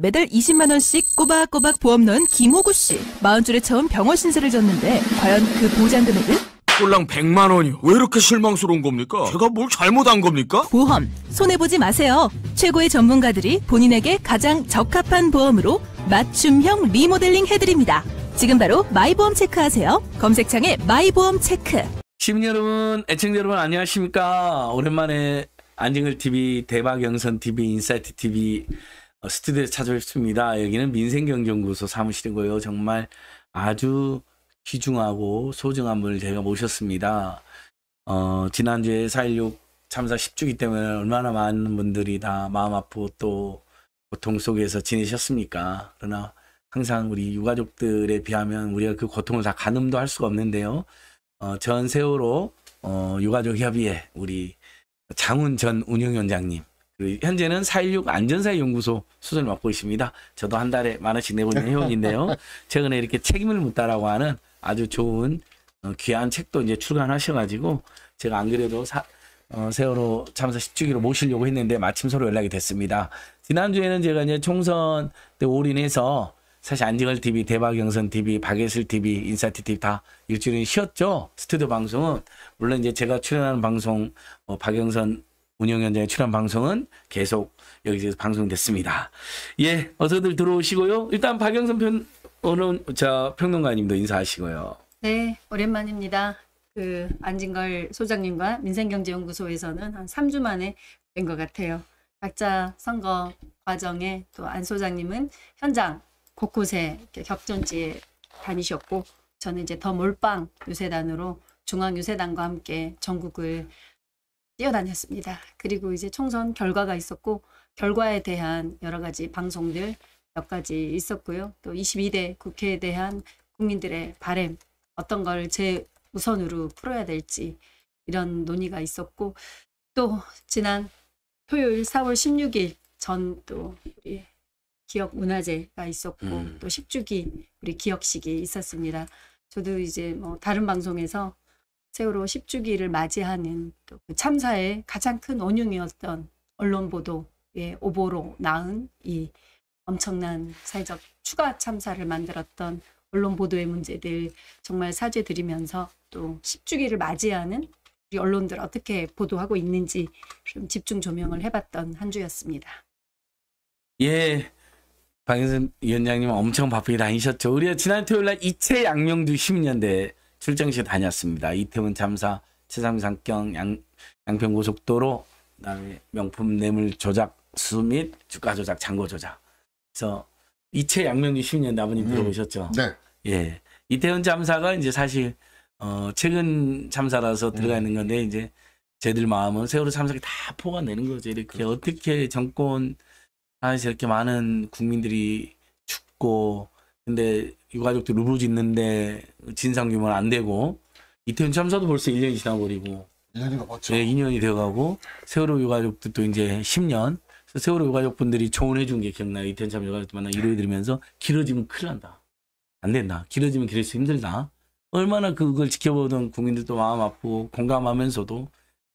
매달 20만 원씩 꼬박꼬박 보험 넣은 김호구 씨. 4 0 줄에 처음 병원 신세를 졌는데 과연 그 보장 금액은? 꼴랑 100만 원이요. 왜 이렇게 실망스러운 겁니까? 제가 뭘 잘못한 겁니까? 보험 손해 보지 마세요. 최고의 전문가들이 본인에게 가장 적합한 보험으로 맞춤형 리모델링 해드립니다. 지금 바로 마이보험 체크하세요. 검색창에 마이보험 체크. 시민 여러분, 애청자 여러분 안녕하십니까? 오랜만에 안정을 TV 대박 영선 TV 인사이트 TV 어, 스튜디오에 찾아뵙습니다. 여기는 민생경제연구소 사무실이고요. 정말 아주 귀중하고 소중한 분을 제가 모셨습니다. 어, 지난주에 4.16 참사 10주기 때문에 얼마나 많은 분들이 다 마음 아프고 또 고통 속에서 지내셨습니까? 그러나 항상 우리 유가족들에 비하면 우리가 그 고통을 다 가늠도 할 수가 없는데요. 어, 전 세월호 어, 유가족 협의회 우리 장훈 전 운영위원장님 그 현재는 4.16 안전사회연구소 수석을 맡고 있습니다. 저도 한 달에 만 원씩 내고있는 회원인데요. 최근에 이렇게 책임을 묻다라고 하는 아주 좋은 어, 귀한 책도 이제 출간하셔가지고 제가 안 그래도 사, 어, 세월호 참사 10주기로 모시려고 했는데 마침 서로 연락이 됐습니다. 지난주에는 제가 이제 총선 때 올인해서 사실 안지걸 TV, 대박영선 TV, 박예슬 TV, 인사티 TV 다 일주일 쉬었죠. 스튜디오 방송은 물론 이제 제가 출연하는 방송 어, 박영선 운영 현장에 출연 방송은 계속 여기서 방송됐습니다. 예, 어서들 들어오시고요. 일단 박영선 편, 오늘 저 평론가님도 인사하시고요. 네, 오랜만입니다. 그 안진걸 소장님과 민생경제연구소에서는 한 3주 만에 된 것 같아요. 각자 선거 과정에 또 안 소장님은 현장 곳곳에 격전지에 다니셨고 저는 이제 더 몰빵 유세단으로 중앙 유세단과 함께 전국을 뛰어다녔습니다. 그리고 이제 총선 결과가 있었고 결과에 대한 여러 가지 방송들 몇 가지 있었고요. 또 22대 국회에 대한 국민들의 바램 어떤 걸 제 우선으로 풀어야 될지 이런 논의가 있었고 또 지난 토요일 4월 16일 전 또 우리 기억 문화제가 있었고 음. 또 10주기 우리 기억식이 있었습니다. 저도 이제 뭐 다른 방송에서 세월호 10주기를 맞이하는 또 그 참사의 가장 큰 원흉이었던 언론 보도의 오보로 낳은 이 엄청난 사회적 추가 참사를 만들었던 언론 보도의 문제들 정말 사죄드리면서 또 10주기를 맞이하는 우리 언론들 어떻게 보도하고 있는지 좀 집중 조명을 해봤던 한 주였습니다. 예, 박윤선 위원장님 엄청 바쁘게 다니셨죠. 우리가 지난 토요일 날 이채 양명두 시민연대 출정식 다녔습니다. 이태원 잠사, 최상상경 양, 양평고속도로, 그다음에 명품 뇌물 조작 수 및 주가 조작, 잔고 조작. 그래서 이채 양명기 10년 나부님 들어보셨죠? 네. 예. 이태원 잠사가 이제 사실 어 최근 잠사라서 음. 들어가 있는 건데 이제 제들 마음은 세월호 참석이 다 포괄되는 거죠. 이렇게 그렇죠. 어떻게 정권 안에서 이렇게 많은 국민들이 죽고 근데 유가족들 루브 짓는데 진상 규모는 안 되고 이태원 참사도 벌써 1년이 지나버리고 1년이 네, 2년이 되어가고 세월호 유가족들도 이제 10년 세월호 유가족분들이 조언해 준게 기억나요. 이태원 참사 유가족들 만나 위로해 드리면서 길어지면 큰일 난다. 안 된다. 길어지면 길어면 힘들다. 얼마나 그걸 지켜보던 국민들도 마음 아프고 공감하면서도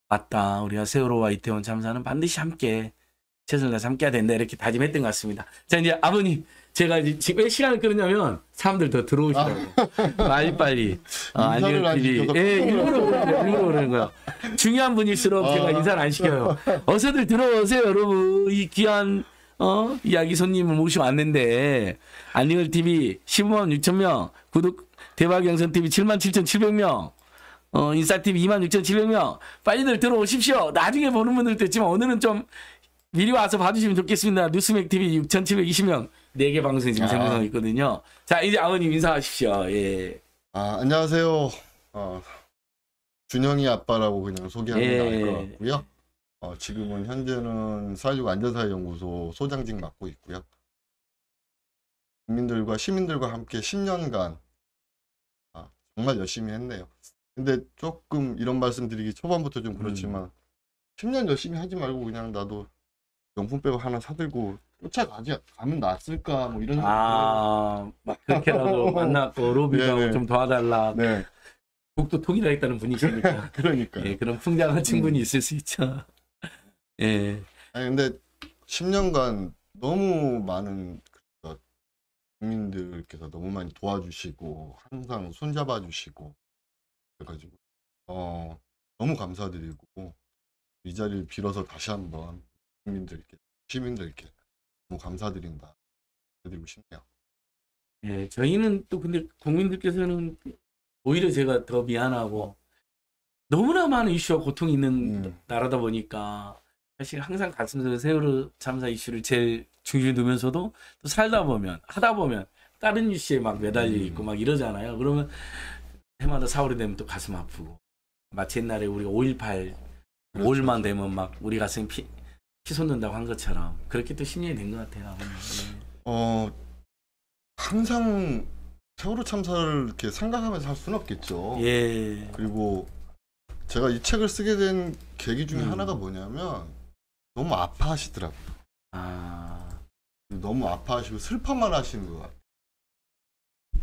맞다. 우리가 세월호와 이태원 참사는 반드시 함께 최선을 다해서 함께 해야 된다. 이렇게 다짐했던 것 같습니다. 자 이제 아버님 제가 지금 왜 시간을 끌었냐면 사람들 더 들어오시라고 아. 빨리 빨리 아, 안녕 TV 그 예 일부러 그는 거야 중요한 분일수록 아. 제가 인사를 안 시켜요 어서들 들어오세요 여러분 이 귀한 어 이야기 손님을 모시고 왔는데 안녕 TV 15만 6천 명 구독 대박 영상 TV 7만 7천 7백 명 어, 인싸TV 26,700명. 빨리들 들어오십시오. 나중에 보는 분들 됐지만 오늘은 좀 미리 와서 봐주시면 좋겠습니다. 뉴스맥TV 6,720명. 네개 방송이 지금 아. 생방송 있거든요. 자, 이제 아버님 인사하십시오. 예. 아, 안녕하세요. 어, 준영이 아빠라고 그냥 소개하는 게 예. 나을 것 같고요. 어, 지금은 현재는 사회적 안전사회연구소 소장직 맡고 있고요. 국민들과 시민들과 함께 10년간 아, 정말 열심히 했네요. 근데 조금 이런 말씀 드리기 초반부터 좀 그렇지만 음. 10년 열심히 하지 말고 그냥 나도 명품 빼고 하나 사들고 쫓아가지 가면 낫을까 뭐 이런 아, 막 그렇게라도 만났고 로비도 네, 네. 좀 도와달라. 네 국도 통일하겠다는 분이시니까. 그러니까 예, 그런 풍장한 음. 친분이 있을 수 있죠. 예. 아니 근데 10년간 너무 많은 그 국민들께서 너무 많이 도와주시고 항상 손잡아 주시고 그래가지고 어 너무 감사드리고 이 자리를 빌어서 다시 한번 국민들께 시민들께 너무 감사드린다. 드리고 싶네요. 예, 저희는 또 근데 국민들께서는 오히려 제가 더 미안하고 너무나 많은 이슈와 고통이 있는 음. 나라다 보니까 사실 항상 가슴속에 세월호 참사 이슈를 제일 중심에 두면서도 또 살다 보면 하다 보면 다른 이슈에 막 매달려 있고 음. 막 이러잖아요. 그러면 해마다 4월이 되면 또 가슴 아프고 마치 옛날에 우리가 5.18 5일만 그렇죠. 되면 막 우리 가슴 피, 치솟는다고 한 것처럼 그렇게 또 10년이 된 것 같아요. 네. 어 항상 세월호 참사를 이렇게 생각하면서 할 수는 없겠죠. 예. 그리고 제가 이 책을 쓰게 된 계기 중에 음. 하나가 뭐냐면 너무 아파하시더라고아 너무 아파하시고 슬퍼만 하시는 것같아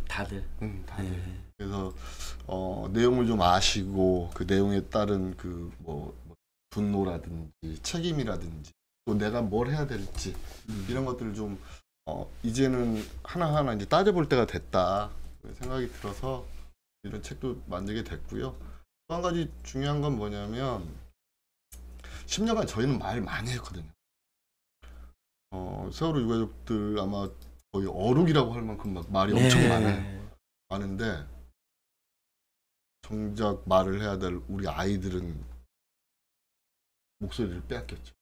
다들. 응, 다들. 예. 그래서 어 내용을 좀 아시고 그 내용에 따른 그뭐 분노라든지 책임이라든지 또 내가 뭘 해야 될지 음. 이런 것들을 좀 어, 이제는 하나하나 이제 따져볼 때가 됐다 생각이 들어서 이런 책도 만들게 됐고요. 또 한 가지 중요한 건 뭐냐면 10년간 저희는 말 많이 했거든요. 어, 세월호 유가족들 아마 거의 어룩이라고 할 만큼 막 말이 네. 엄청 많아요. 많은데 정작 말을 해야 될 우리 아이들은 목소리를 빼앗겼죠.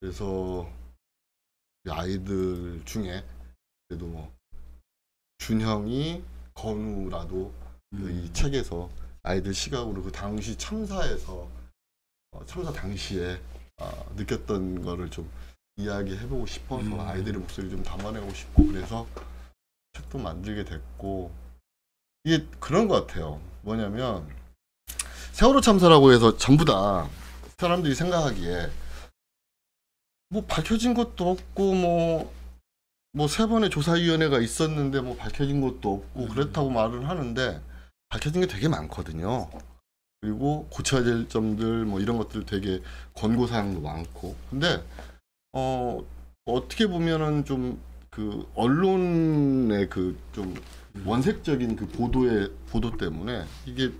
그래서 아이들 중에 그래도 뭐 준형이 건우라도 그 음. 이 책에서 아이들 시각으로 그 당시 참사에서 어, 참사 당시에 어, 느꼈던 거를 좀 이야기해보고 싶어서 음. 아이들의 목소리 좀 담아내고 싶고 그래서 책도 만들게 됐고 이게 그런 것 같아요. 뭐냐면 세월호 참사라고 해서 전부 다 사람들이 생각하기에 뭐 밝혀진 것도 없고 뭐 뭐 세 번의 조사위원회가 있었는데 뭐 밝혀진 것도 없고 음. 그렇다고 말을 하는데 밝혀진 게 되게 많거든요. 그리고 고쳐야 될 점들 뭐 이런 것들 되게 권고 사항도 많고 근데 어 어떻게 보면은 좀 그 언론의 그좀 음. 원색적인 그 보도의 보도 때문에 이게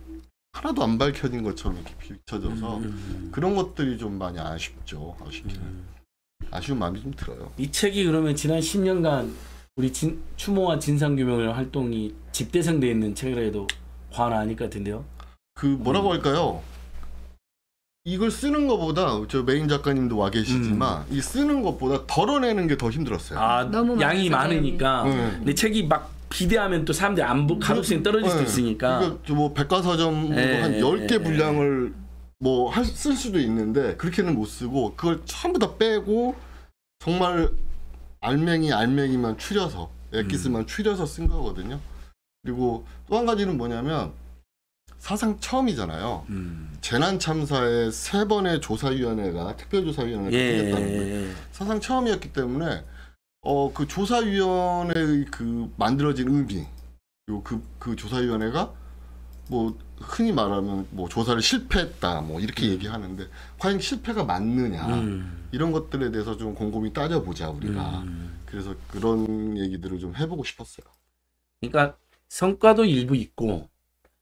하나도 안 밝혀진 것처럼 이렇게 비춰져서 음. 음, 음. 그런 것들이 좀 많이 아쉽죠. 아쉽게 음. 아쉬운 마음이 좀 들어요. 이 책이 그러면 지난 10년간 우리 진, 추모와 진상규명을 활동이 집대성돼 있는 책이라도 과언 아닐 것 같은데요. 그 뭐라고 음. 할까요? 이걸 쓰는 것보다 저 메인 작가님도 와 계시지만 음. 이 쓰는 것보다 덜어내는 게 더 힘들었어요. 아 너무 양이 많으니까. 음. 근데 책이 막 비대하면또 사람들이 안 보, 가독성이 그러니까 떨어질 수도 예. 있으니까. 그러니까 뭐 백과사전 네, 예, 한1개 예, 분량을 뭐 쓸 수도 있는데 그렇게는 못 쓰고 그걸 전부 다 빼고 정말 알맹이 알맹이만 추려서 엑기스만 음. 추려서 쓴 거거든요. 그리고 또 한 가지는 뭐냐면 사상 처음이잖아요. 음. 재난 참사에 세 번의 조사위원회가 특별조사위원회가 생겼다는 예, 예, 예. 사상 처음이었기 때문에 어, 그 조사위원회의 그 만들어진 의미, 요, 그, 그 조사위원회가 뭐 흔히 말하면 뭐 조사를 실패했다 뭐 이렇게 음. 얘기하는데 과연 실패가 맞느냐 음. 이런 것들에 대해서 좀 곰곰이 따져보자 우리가 음. 그래서 그런 얘기들을 좀 해보고 싶었어요. 그러니까 성과도 일부 있고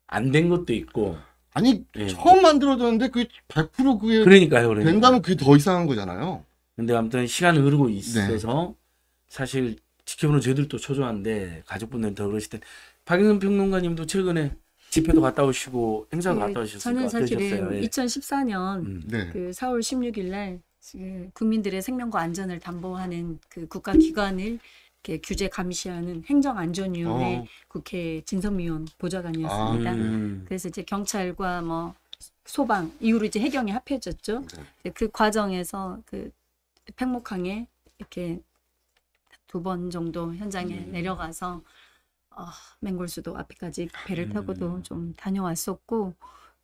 안 된 것도 있고 아니 네. 처음 만들어졌는데 그게 100% 그게 그러니까요, 그러니까 된다면 그게 더 이상한 거잖아요. 근데 아무튼 시간 흐르고 있어서 네. 사실 지켜보는 저희들도 초조한데 가족분들 더 그러실 때 박영선 평론가님도 최근에 집회도 갔다 오시고 행사도 네, 갔다 오셨을 저는 사실 예. 2014년 음. 네. 그 4월 16일 날 국민들의 생명과 안전을 담보하는 그 국가 기관을 이렇게 규제 감시하는 행정안전위원회 어. 국회 진선위원 보좌관이었습니다. 아, 음. 그래서 이제 경찰과 뭐 소방 이후로 이제 해경이 합해졌죠. 네. 그 과정에서 그 팽목항에 이렇게 두번 정도 현장에 음. 내려가서 어, 맹골수도 앞에까지 배를 타고도 음. 좀 다녀왔었고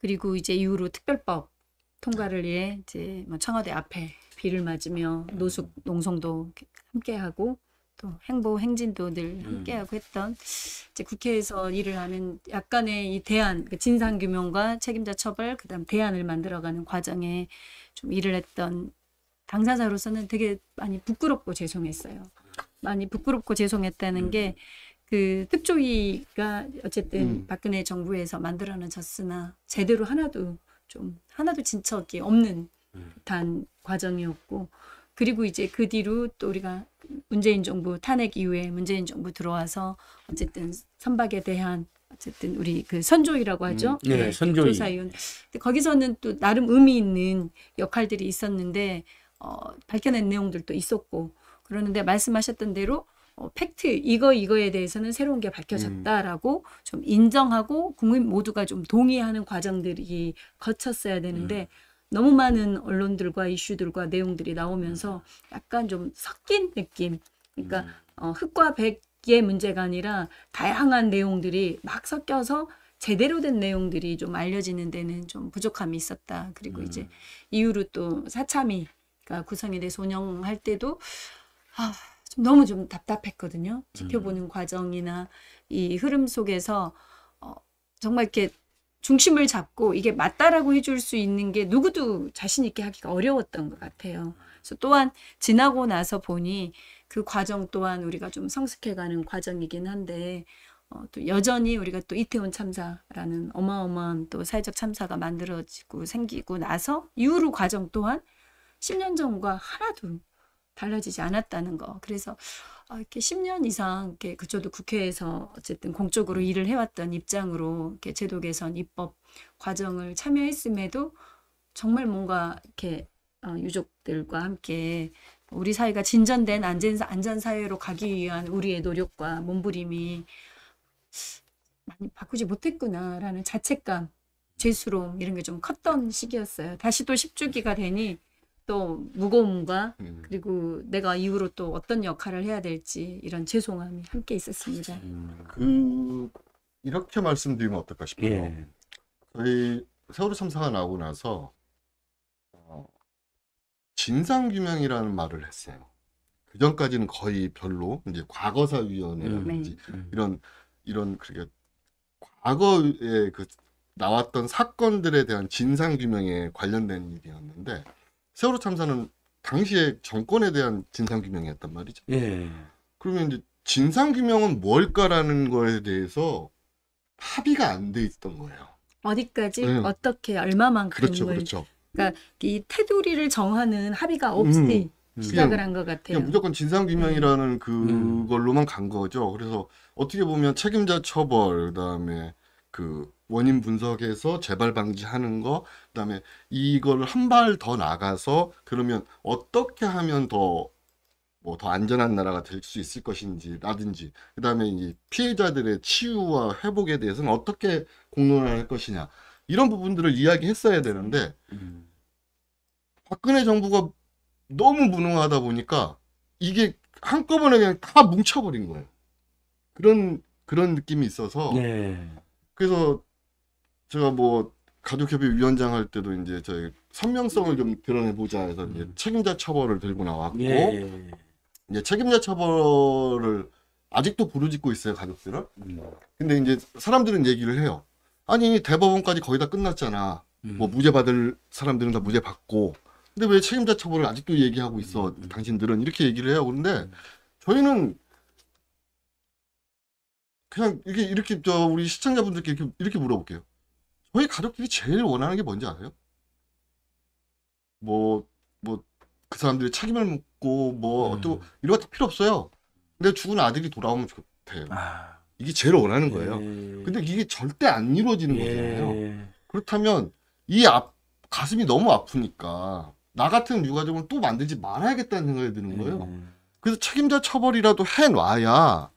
그리고 이제 이후로 특별법 통과를 위해 이제 뭐 청와대 앞에 비를 맞으며 음. 노숙 농성도 함께하고 또 행보 행진도 늘 음. 함께하고 했던 이제 국회에서 일을 하는 약간의 이 대안 그 진상 규명과 책임자 처벌 그다음 대안을 만들어가는 과정에 좀 일을 했던 당사자로서는 되게 많이 부끄럽고 죄송했어요. 많이 부끄럽고 죄송했다는 음. 게그 특조위가 어쨌든 음. 박근혜 정부에서 만들어낸 졌으나 제대로 하나도 좀 하나도 진척이 없는 단 음. 과정이었고 그리고 이제 그 뒤로 또 우리가 문재인 정부 탄핵 이후에 문재인 정부 들어와서 어쨌든 선박에 대한 어쨌든 우리 그 선조위라고 음. 하죠. 음, 네, 네, 그 선조위. 조사위원. 근데 거기서는 또 나름 의미 있는 역할들이 있었는데 어, 밝혀낸 내용들도 있었고 그러는데 말씀하셨던 대로 어, 팩트 이거 이거에 대해서는 새로운 게 음. 밝혀졌다라고 음. 좀 인정하고 국민 모두가 좀 동의하는 과정들이 거쳤어야 되는데 음. 너무 많은 언론들과 이슈들과 내용들이 나오면서 음. 약간 좀 섞인 느낌. 그러니까 음. 어, 흑과 백의 문제가 아니라 다양한 내용들이 막 섞여서 제대로 된 내용들이 좀 알려지는 데는 좀 부족함이 있었다. 그리고 음. 이제 이후로 또사참이가 구성에 대해서 운영할 때도 아, 좀 너무 좀 답답했거든요. 음. 지켜보는 음. 과정이나 이 흐름 속에서 어, 정말 이렇게 중심을 잡고 이게 맞다라고 해줄 수 있는 게 누구도 자신 있게 하기가 어려웠던 것 같아요. 그래서 또한 지나고 나서 보니 그 과정 또한 우리가 좀 성숙해가는 과정이긴 한데 어, 또 여전히 우리가 또 이태원 참사라는 어마어마한 또 사회적 참사가 만들어지고 생기고 나서 이후로 과정 또한 10년 전과 하나도 달라지지 않았다는 거. 그래서 아, 이렇게 10년 이상 이렇게 그쪽도 국회에서 어쨌든 공적으로 일을 해왔던 입장으로 이렇게 제도 개선 입법 과정을 참여했음에도 정말 뭔가 이렇게 어, 유족들과 함께 우리 사회가 진전된 안전 안전 사회로 가기 위한 우리의 노력과 몸부림이 많이 바꾸지 못했구나라는 자책감, 죄수로 이런 게 좀 컸던 시기였어요. 다시 또 10주기가 되니 또 무거움과 음. 그리고 내가 이후로 또 어떤 역할을 해야 될지 이런 죄송함이 함께 있었습니다. 음, 그 이렇게 말씀드리면 어떨까 싶어요. 예. 저희 세월호 참사가 나오고 나서 어, 진상 규명이라는 말을 했어요. 그 전까지는 거의 별로 이제 과거사위원회라든지 음, 네. 음. 이런 이런 그러니 과거에 그 나왔던 사건들에 대한 진상 규명에 관련된 일이었는데 세월호 참사는 당시에 정권에 대한 진상규명이었단 말이죠. 예. 그러면 이제 진상규명은 뭘까라는 거에 대해서 합의가 안 돼 있던 거예요. 어디까지 네. 어떻게 얼마만큼 그렇죠, 그렇죠. 그러니까 이 테두리를 정하는 합의가 없이 음, 음. 시작을 한 것 같아요. 그냥 무조건 진상규명이라는 음. 그걸로만 간 거죠. 그래서 어떻게 보면 책임자 처벌 그다음에 그 원인 분석에서 재발 방지하는 거 그다음에 이걸한 발 더 나가서 그러면 어떻게 하면 더 뭐더 뭐 안전한 나라가 될 수 있을 것인지 라든지 그다음에 이 피해자들의 치유와 회복에 대해서는 어떻게 공론할 화 것이냐 이런 부분들을 이야기했어야 되는데 음. 박근혜 정부가 너무 무능하다 보니까 이게 한꺼번에 그냥 다 뭉쳐버린 거예요. 그런 그런 느낌이 있어서 네. 그래서 제가 뭐 가족협의 위원장 할 때도 이제 저희 선명성을 좀 드러내 보자 해서 이제 음. 책임자 처벌을 들고 나왔고 예, 예, 예. 이제 책임자 처벌을 아직도 부르짖고 있어요 가족들은. 음. 근데 이제 사람들은 얘기를 해요. 아니 대법원까지 거의 다 끝났잖아. 음. 뭐 무죄 받을 사람들은 다 무죄 받고. 근데 왜 책임자 처벌을 아직도 얘기하고 있어? 음. 당신들은 이렇게 얘기를 해요. 그런데 저희는 그냥 이렇게 이렇게 저 우리 시청자분들께 이렇게, 이렇게 물어볼게요. 저희 가족들이 제일 원하는 게 뭔지 아세요? 뭐, 뭐, 그 사람들이 책임을 묻고, 뭐, 음. 또, 이런 것도 필요 없어요. 근데 죽은 아들이 돌아오면 좋대요. 아. 이게 제일 원하는 거예요. 예. 근데 이게 절대 안 이루어지는 예. 거잖아요. 그렇다면, 이 앞, 가슴이 너무 아프니까, 나 같은 유가족을 또 만들지 말아야겠다는 생각이 드는 거예요. 음. 그래서 책임자 처벌이라도 해놔야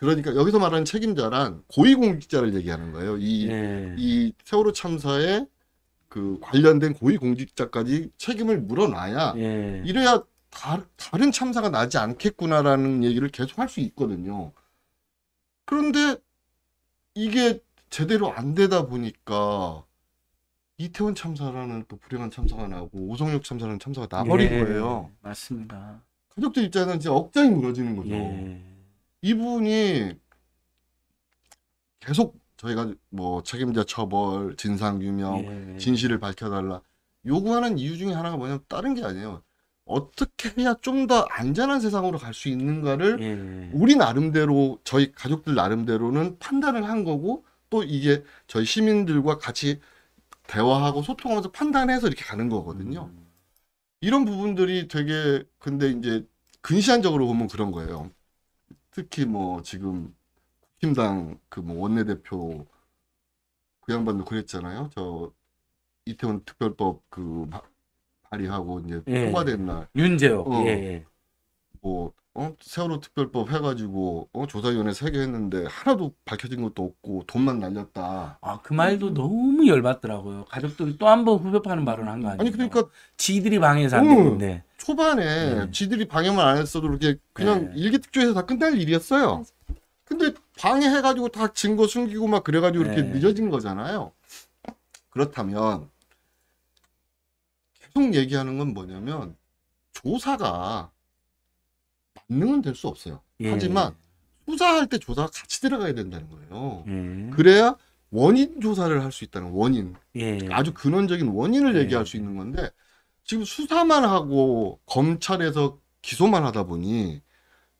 그러니까 여기서 말하는 책임자란 고위공직자를 얘기하는 거예요. 이, 네. 이 세월호 참사에 그 관련된 고위공직자까지 책임을 물어놔야 네. 이래야 다, 다른 참사가 나지 않겠구나라는 얘기를 계속 할 수 있거든요. 그런데 이게 제대로 안 되다 보니까 이태원 참사라는 또 불행한 참사가 나고 오성역 참사라는 참사가 나버린 예, 거예요. 맞습니다. 가족들 입장에서는 이제 억장이 무너지는 거죠. 예. 이분이 계속 저희가 뭐 책임자 처벌, 진상 유명, 예, 예. 진실을 밝혀달라 요구하는 이유 중에 하나가 뭐냐면 다른 게 아니에요. 어떻게 해야 좀 더 안전한 세상으로 갈 수 있는가를 예, 예. 우리 나름대로 저희 가족들 나름대로는 판단을 한 거고 또 이게 저희 시민들과 같이 대화하고 소통하면서 판단해서 이렇게 가는 거거든요. 음. 이런 부분들이 되게 근데 이제 근시안적으로 보면 그런 거예요. 특히 뭐 지금 국힘당 그뭐 원내대표 그 양반도 그랬잖아요. 저 이태원 특별법 그 발의하고 이제 예. 통과된 날 윤재호 어, 예, 예. 뭐 어? 세월호 특별법 해가지고 어? 조사위원회 세개 했는데 하나도 밝혀진 것도 없고 돈만 날렸다. 아그 말도 너무 열받더라고요. 가족들이 또 한번 후벼파는 발언 한거 아니에요? 아니 그러니까 지들이 방해서 안는데 어. 초반에 음. 지들이 방해만 안 했어도 이렇게 그냥 네. 일기특조에서 다 끝날 일이었어요. 근데 방해해가지고 다 증거 숨기고 막 그래가지고 이렇게 네. 늦어진 거잖아요. 그렇다면 계속 얘기하는 건 뭐냐면 조사가 만능은 될 수 없어요. 예. 하지만 수사할 때 조사가 같이 들어가야 된다는 거예요. 예. 그래야 원인 조사를 할 수 있다는 원인, 예. 아주 근원적인 원인을 예. 얘기할 수 있는 건데 지금 수사만 하고 검찰에서 기소만 하다 보니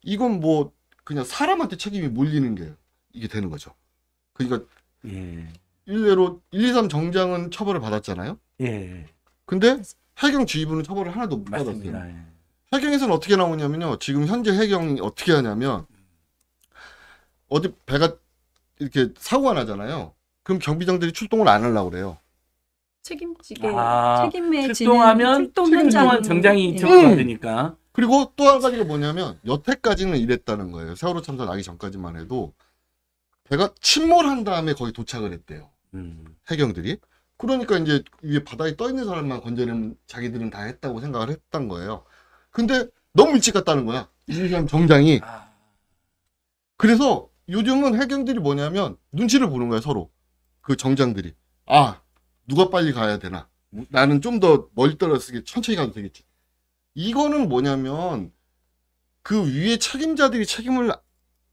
이건 뭐 그냥 사람한테 책임이 몰리는 게 이게 되는 거죠. 그러니까 예. 일례로 1, 2, 3 정장은 처벌을 받았잖아요. 예. 근데 해경 지휘부는 처벌을 하나도 못 받았어요. 예. 해경에서는 어떻게 나오냐면요. 지금 현재 해경이 어떻게 하냐면 어디 배가 이렇게 사고가 나잖아요. 그럼 경비장들이 출동을 안 하려고 그래요. 책임지게 아, 책임에 출동하면 출동한 출동 정장이 인어뷰가 예. 음. 되니까. 그리고 또 한 가지가 뭐냐면 여태까지는 이랬다는 거예요. 세월호 참사 나기 전까지만 해도 배가 침몰한 다음에 거기 도착을 했대요. 음. 해경들이. 그러니까 이제 위에 바다에 떠 있는 사람만 건져내면 자기들은 다 했다고 생각을 했던 거예요. 근데 너무 일찍 갔다는 거야. 이준현 정장이. 아. 그래서 요즘은 해경들이 뭐냐면 눈치를 보는 거야 서로. 그 정장들이. 아 누가 빨리 가야 되나? 나는 좀 더 멀떨어지게 리 천천히 가도 되겠지. 이거는 뭐냐면 그 위에 책임자들이 책임을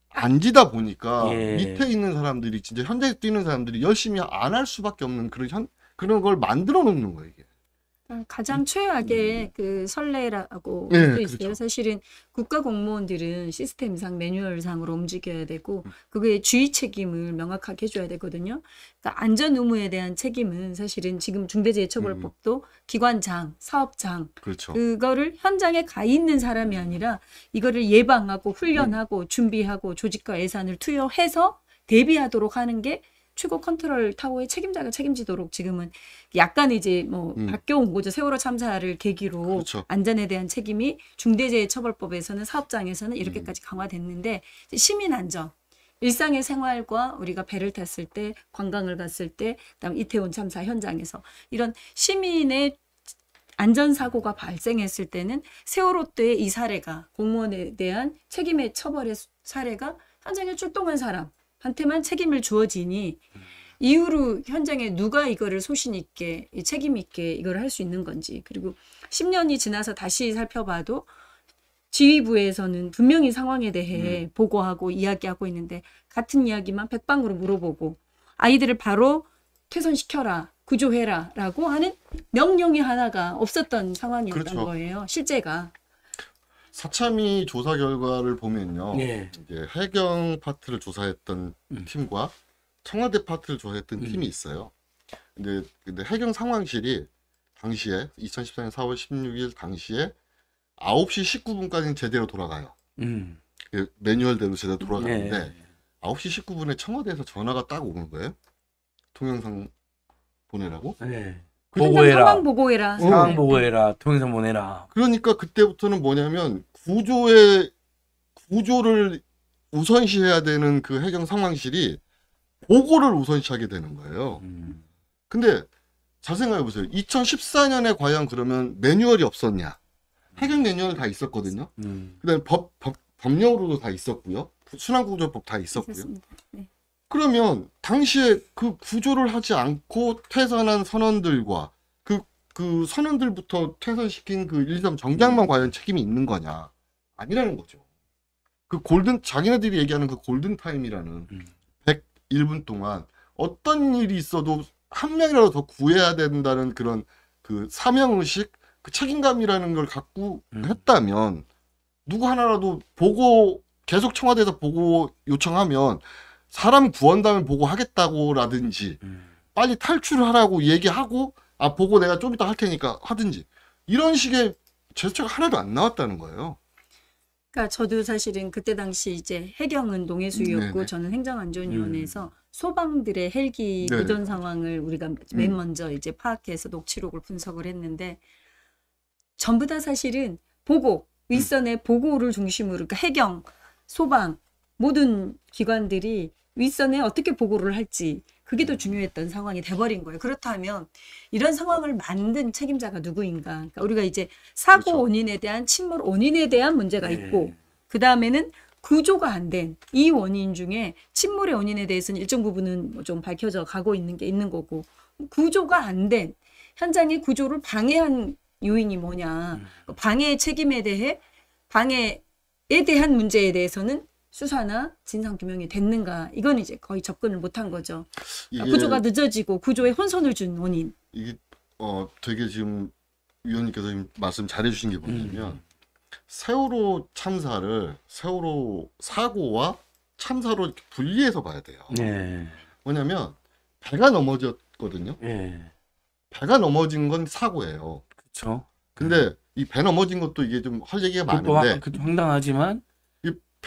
안 지다 보니까 예. 밑에 있는 사람들이 진짜 현장에 뛰는 사람들이 열심히 안 할 수밖에 없는 그런 현, 그런 걸 만들어 놓는 거예요 이게. 어, 가장 최악의 음. 그설레라고 네, 볼수 그렇죠. 있어요. 그렇죠. 사실은 국가 공무원들은 시스템상 매뉴얼상으로 움직여야 되고 음. 그게 주의 책임을 명확하게 해줘야 되거든요. 그러니까 안전 의무에 대한 책임은 사실은 지금 중대재해처벌법도 음. 기관장, 사업장 그렇죠. 그거를 현장에 가 있는 사람이 음. 아니라 이거를 예방하고 훈련하고 음. 준비하고 조직과 예산을 투여해서 대비하도록 하는 게 최고 컨트롤 타워의 책임자가 책임지도록 지금은 약간 이제 뭐 음. 바뀌어온 거죠. 세월호 참사를 계기로 그렇죠. 안전에 대한 책임이 중대재해처벌법에서는 사업장에서는 이렇게까지 음. 강화됐는데 시민 안전 일상의 생활과 우리가 배를 탔을 때 관광을 갔을 때 그다음 이태원 참사 현장에서 이런 시민의 안전사고가 발생했을 때는 세월호 때의 이 사례가 공무원에 대한 책임의 처벌의 사례가 현장에 출동한 사람 한테만 책임을 주어지니 이후로 현장에 누가 이거를 소신 있게 책임 있게 이걸 할 수 있는 건지 그리고 10년이 지나서 다시 살펴봐도 지휘부에서는 분명히 상황에 대해 음. 보고하고 이야기하고 있는데 같은 이야기만 백방으로 물어보고 아이들을 바로 퇴선시켜라 구조해라라고 하는 명령이 하나가 없었던 상황이었던 그렇죠. 거예요 실제가 사참이 조사 결과를 보면요. 예. 이제 해경 파트를 조사했던 음. 팀과 청와대 파트를 조사했던 음. 팀이 있어요. 근데, 근데 해경 상황실이 당시에 2014년 4월 16일 당시에 9시 19분까지는 제대로 돌아가요. 음. 예, 매뉴얼대로 제대로 돌아가는데 네. 9시 19분에 청와대에서 전화가 딱 오는 거예요. 통영상 보내라고. 네. 보고해라. 상황 보고해라. 상황 어. 보고해라. 동영상 보내라. 그러니까 그때부터는 뭐냐면 구조의 구조를 우선시해야 되는 그 해경 상황실이 보고를 우선시하게 되는 거예요. 음. 근데 잘 생각해 보세요. 2014년에 과연 그러면 매뉴얼이 없었냐? 해경 매뉴얼 다 있었거든요. 음. 그다음에 법, 법 법령으로도 다 있었고요. 순환구조법 다 있었고요. 있었습니다. 그러면 당시에 그 구조를 하지 않고 퇴선한 선원들과 그, 그 선원들부터 퇴선시킨 그 일삼 정장만 음. 과연 책임이 있는 거냐? 아니라는 거죠. 그 골든, 자기네들이 얘기하는 그 골든타임이라는 음. 101분 동안 어떤 일이 있어도 한 명이라도 더 구해야 된다는 그런 그 사명의식, 그 책임감이라는 걸 갖고 음. 했다면 누구 하나라도 보고 계속 청와대에서 보고 요청하면 사람 구원담을 보고 하겠다고라든지 음. 빨리 탈출하라고 얘기하고 아 보고 내가 좀 이따 할 테니까 하든지 이런 식의 제스처가 하나도 안 나왔다는 거예요. 그러니까 저도 사실은 그때 당시 이제 해경은 농해수였고 저는 행정안전위원회에서 음. 소방들의 헬기 네 이전 상황을 우리가 맨 음. 먼저 이제 파악해서 녹취록을 분석을 했는데 전부 다 사실은 보고 윗선의 음. 보고를 중심으로 그러니까 해경, 소방 모든 기관들이 윗선에 어떻게 보고를 할지 그게 더 음. 중요했던 상황이 돼버린 거예요. 그렇다면 이런 상황을 만든 책임자가 누구인가? 그러니까 우리가 이제 사고 그렇죠. 원인에 대한 침몰 원인에 대한 문제가 네. 있고 그 다음에는 구조가 안 된 이 원인 중에 침몰의 원인에 대해서는 일정 부분은 뭐 좀 밝혀져 가고 있는 게 있는 거고 구조가 안 된 현장의 구조를 방해한 요인이 뭐냐 음. 방해의 책임에 대해 방해에 대한 문제에 대해서는 수사나 진상규명이 됐는가 이건 이제 거의 접근을 못한 거죠. 그러니까 구조가 늦어지고 구조에 혼선을 준 원인. 이게 어 되게 지금 위원님께서 지금 말씀 잘해 주신 게 뭐냐면 음. 세월호 참사를 세월호 사고와 참사로 분리해서 봐야 돼요. 네. 뭐냐면 배가 넘어졌거든요. 네. 배가 넘어진 건 사고예요. 그렇죠. 근데 이 배 넘어진 것도 이게 좀할 얘기가 많은데 황당하지만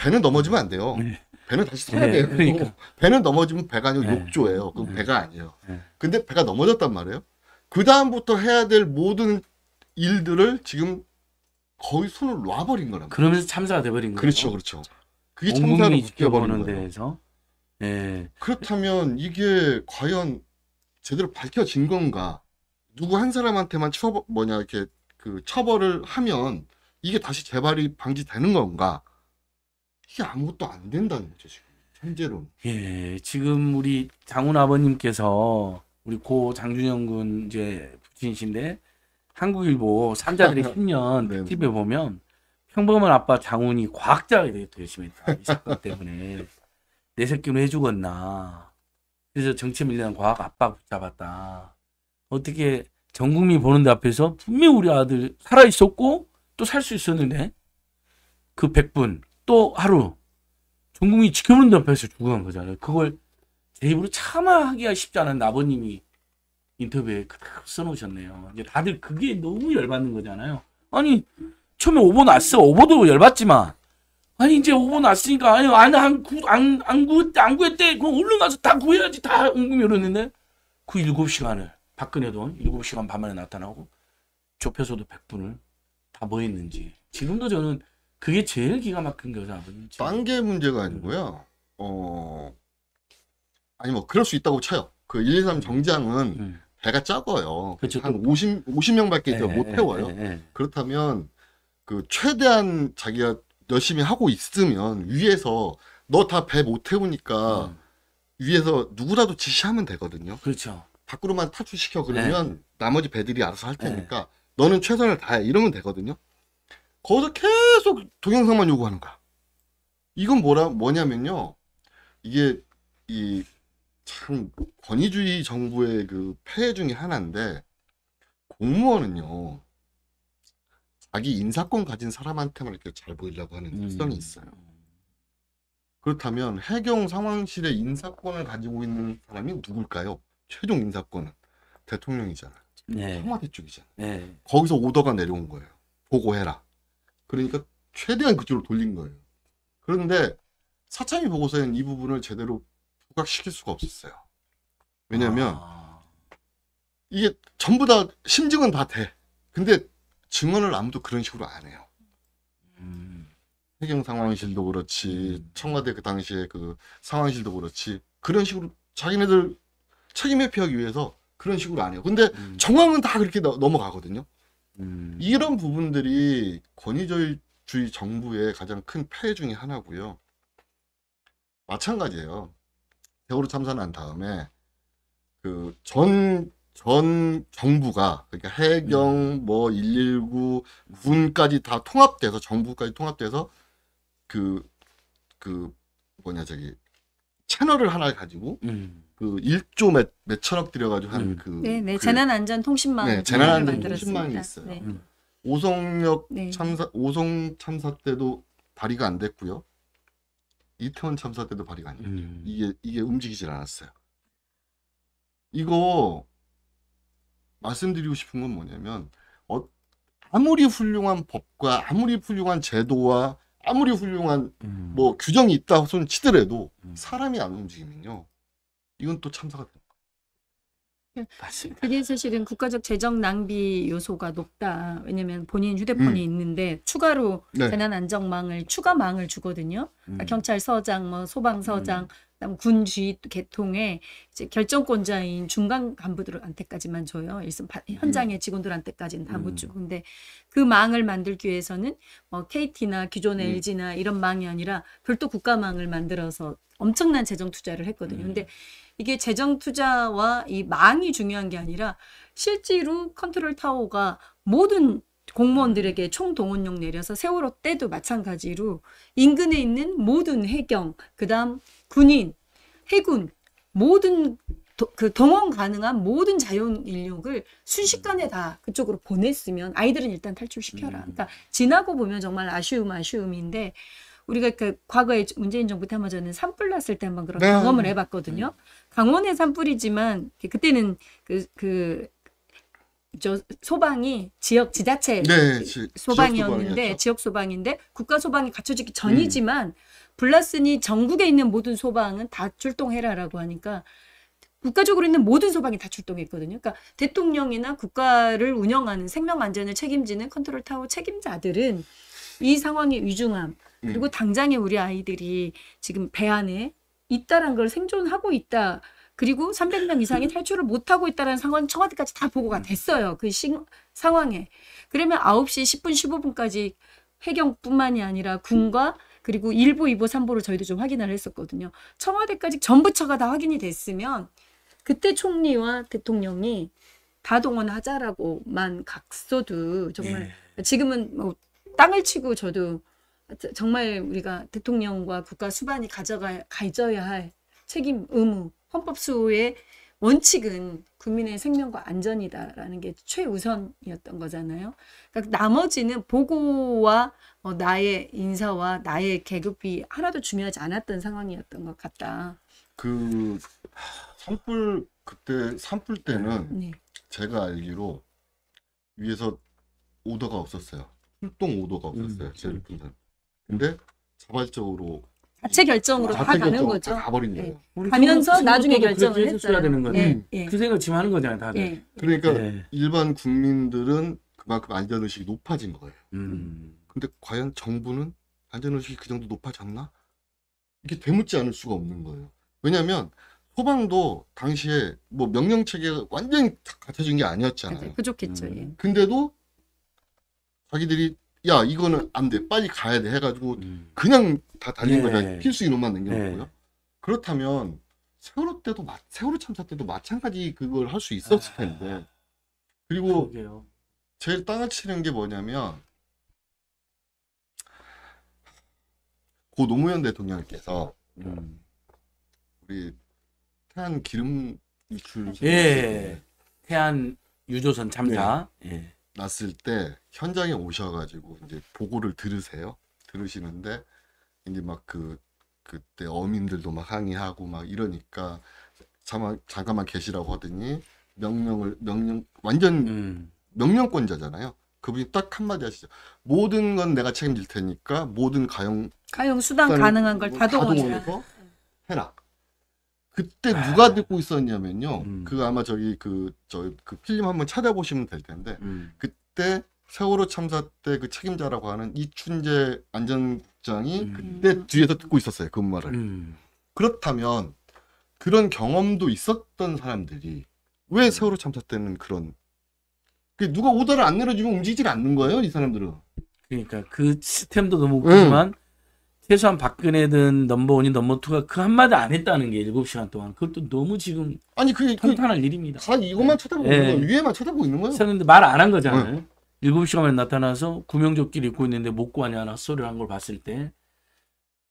배는 넘어지면 안 돼요. 네. 배는 다시 서야 네, 돼요. 그러니까. 배는 넘어지면 배가 아니고 네. 욕조예요. 그럼 배가 아니에요. 근데 배가 넘어졌단 말이에요. 그 다음부터 해야 될 모든 일들을 지금 거의 손을 놔버린 거란 말이에요. 그러면서 참사가 돼버린 거예 그렇죠, 그렇죠. 그게 참사로 묶여버린 거예요. 데 그렇다면 이게 과연 제대로 밝혀진 건가? 누구 한 사람한테만 처벌 뭐냐 이렇게 그 처벌을 하면 이게 다시 재발이 방지되는 건가? 이게 아무것도 안 된다는 거죠 지금 현재로. 예, 지금 우리 장훈 아버님께서 우리 고 장준영 군 이제 부친신데 한국일보 산자들의 10년 네. 집에 보면 평범한 아빠 장훈이 과학자가 되게 열심히 했다 이 사건 때문에 내 새끼는 왜 죽었나. 그래서 정치 밀리는 과학 아빠 붙잡았다. 어떻게 전국민 보는 데 앞에서 분명 우리 아들 살아 있었고 또 살 수 있었는데 그 백분 또 하루 전국이 지켜보는 옆에서 죽어간 거잖아요. 그걸 제 입으로 참아하기가 쉽지 않은 아버님이 인터뷰에 그대로 써놓으셨네요. 이제 다들 그게 너무 열받는 거잖아요. 아니 처음에 오버 났어. 오버도 열받지만 아니 이제 오버 났으니까 아니 안안구안안 구했대 안 구했대 그럼 얼른 가서 다 구해야지 다 엉금이 이러는데 그 일곱 시간을 박근혜 도 일곱 시간 반만에 나타나고 좁혀서도 백분을 다 뭐 했는지 지금도 저는 그게 제일 기가 막힌 거죠 아딴게 문제가 아니고요. 어 아니 뭐 그럴 수 있다고 쳐요. 그 1, 2, 3 정장은 네. 배가 작아요. 그렇한 50, 50명밖에 네, 못 예, 태워요. 네, 그렇다면 그 최대한 자기가 열심히 하고 있으면 위에서 너 다 배 못 태우니까 음. 위에서 누구라도 지시하면 되거든요. 그렇죠. 밖으로만 탈출시켜 그러면 나머지 배들이 알아서 할 테니까 너는 최선을 다해 이러면 되거든요. 거기서 계속 동영상만 요구하는 거야. 이건 뭐라 뭐냐면요. 이게 이참 권위주의 정부의 그 폐해 중의 하나인데 공무원은요. 자기 인사권 가진 사람한테만 이렇게 잘 보이려고 하는 음. 특성이 있어요. 그렇다면 해경 상황실의 인사권을 가지고 있는 사람이 누굴까요? 최종 인사권은 대통령이잖아. 네. 청와대 쪽이잖아. 네. 거기서 오더가 내려온 거예요. 보고해라. 그러니까 최대한 그쪽으로 돌린 거예요. 그런데 사참이 보고서에는 이 부분을 제대로 부각시킬 수가 없었어요. 왜냐하면 아... 이게 전부 다 심증은 다 돼. 근데 증언을 아무도 그런 식으로 안 해요. 음... 해경 상황실도 그렇지, 음. 청와대 그 당시에 그 상황실도 그렇지 그런 식으로 자기네들 책임 회피하기 위해서 그런 식으로 안 해요. 근데 음. 정황은 다 그렇게 넘어가거든요. 음. 이런 부분들이 권위주의 정부의 가장 큰 폐해 중의 하나고요. 마찬가지예요. 세월호 참사 난 다음에 그 전전 전 정부가 그러니까 해경 음. 뭐119 군까지 다 통합돼서 정부까지 통합돼서 그그 그 뭐냐 저기 채널을 하나 가지고 음. 그 1조 몇, 몇 천억 들여가지고 한 음. 그. 네, 네. 그, 재난안전통신망. 네, 재난안전통신망이 있어요. 네. 음. 오송역 네. 참사, 오송 참사 때도 발의가 안 됐고요. 이태원 참사 때도 발의가 안 됐고요. 음. 이게, 이게 움직이질 않았어요. 이거 말씀드리고 싶은 건 뭐냐면, 어, 아무리 훌륭한 법과 아무리 훌륭한 제도와 아무리 훌륭한 음. 뭐 규정이 있다고 손 치더라도 음. 사람이 안 움직이면요. 이건 또 참사가 되는 거예요. 그, 그게 사실은 국가적 재정 낭비 요소가 높다. 왜냐하면 본인 휴대폰이 음. 있는데 추가로 네. 재난 안전망을 추가망을 주거든요. 그러니까 음. 경찰서장, 뭐 소방서장, 음. 군주계통의 이제 결정권자인 중간 간부들한테까지만 줘요. 일선 음. 현장의 직원들한테까지는 다못 음. 주고. 근데 그 망을 만들기 위해서는 뭐 KT나 기존의 음. LG나 이런 망이 아니라 별도 국가망을 만들어서 엄청난 재정 투자를 했거든요. 음. 근데 이게 재정 투자와 이 망이 중요한 게 아니라 실제로 컨트롤 타워가 모든 공무원들에게 총동원용 내려서 세월호 때도 마찬가지로 인근에 있는 모든 해경, 그다음 군인, 해군 모든 도, 그 동원 가능한 모든 자연 인력을 순식간에 다 그쪽으로 보냈으면 아이들은 일단 탈출시켜라. 음. 그러니까 지나고 보면 정말 아쉬움 아쉬움인데 우리가 그 과거에 문재인 정부 때 한번 저는 산불 났을 때 한번 그런 네. 경험을 해봤거든요. 음. 강원의 산불이지만 그, 그때는 그, 그저 소방이 지역 지자체 네, 네 지, 소방이었는데 지역, 소방인데 국가 소방이 갖춰지기 음. 전이지만 음. 블라스니 전국에 있는 모든 소방은 다 출동해라라고 하니까 국가적으로 있는 모든 소방이 다 출동했거든요. 그러니까 대통령이나 국가를 운영하는 생명 안전을 책임지는 컨트롤 타워 책임자들은 이 상황의 위중함 음. 그리고 당장에 우리 아이들이 지금 배 안에 있다란 걸 생존하고 있다. 그리고 300명 이상이 음. 탈출을 못하고 있다는 상황 청와대까지 다 보고가 음. 됐어요. 그 시, 상황에. 그러면 9시 10분 15분까지 해경뿐만이 아니라 군과 그리고 1보, 2보, 3보를 저희도 좀 확인을 했었거든요. 청와대까지 전부처가 다 확인이 됐으면 그때 총리와 대통령이 다 동원하자라고만 각서도 정말 예. 지금은 뭐 땅을 치고 저도 정말 우리가 대통령과 국가 수반이 가져가 가져야 할 책임 의무 헌법 수호의 원칙은 국민의 생명과 안전이다라는 게 최우선이었던 거잖아요. 그러니까 나머지는 보고와 어, 나의 인사와 나의 계급이 하나도 중요하지 않았던 상황이었던 것 같다. 그 산불 그때 산불 때는 네. 제가 알기로 위에서 오더가 없었어요. 출동 오더가 없었어요. 음, 제일 큰 근데 자발적으로 자체 결정으로 자체 다 가는 결정으로 거죠. 다 가버린 네. 거예요. 가면서 나중에 결정을 했잖야 되는 건데 예, 예. 그 생각 지금 하는 거잖아요, 다들. 예. 그러니까 네. 일반 국민들은 그만큼 안전의식이 높아진 거예요. 음. 근데 과연 정부는 안전의식이 그 정도 높아졌나? 이게 되묻지 않을 수가 없는 거예요. 왜냐하면 소방도 당시에 뭐 명령 체계가 완전히 갖춰진 게 아니었잖아요. 부족했죠. 음. 예. 근데도 자기들이 야 이거는 안돼 빨리 가야 돼 해가지고 음. 그냥 다 달린 네. 거냐 필수 인원만 남겨놓고요. 네. 그렇다면 세월호 때도 마, 세월호 참사 때도 마찬가지 그걸 할 수 있었을 텐데 아, 그리고 그러게요. 제일 땅을 치는 게 뭐냐면 고 노무현 대통령께서 음. 우리 태안 기름 유출 예 태안 유조선 참사 네. 예. 났을 때 현장에 오셔가지고 이제 보고를 들으세요. 들으시는데 이제 막 그 그때 어민들도 막 항의하고 막 이러니까 잠깐 잠깐만 계시라고 하더니 명령을 명령 완전 음. 명령권자잖아요. 그분이 딱 한마디 하시죠. 모든 건 내가 책임질 테니까 모든 가용 가용 수당 가능한 걸다 뭐 동원해서 해라. 그때 아. 누가 듣고 있었냐면요. 음. 그 아마 저기 그 저그 필름 한번 찾아보시면 될 텐데 음. 그때 세월호 참사 때 그 책임자라고 하는 이춘재 안전장이 음. 그때 음. 뒤에서 듣고 있었어요 그 말을. 음. 그렇다면 그런 경험도 있었던 사람들이 왜 음. 세월호 참사 때는 그런 그 누가 오더를 안 내려주면 움직이질 않는 거예요 이 사람들은. 그러니까 그 시스템도 너무 웃지만 최소한 박근혜든 넘버원이 넘버투가 그 한마디 안 했다는 게7 시간 동안 그것도 너무 지금 아니 그게 탄탄할 그, 그 일입니다. 다 이것만 네. 쳐다보고 있는 거예요. 네. 위에만 쳐다보고 있는 거예요. 그런데 말 안 한 거잖아요. 네. 일곱 시간에 나타나서 구명조끼를 입고 있는데 못 구하냐 나 소리를 한 걸 봤을 때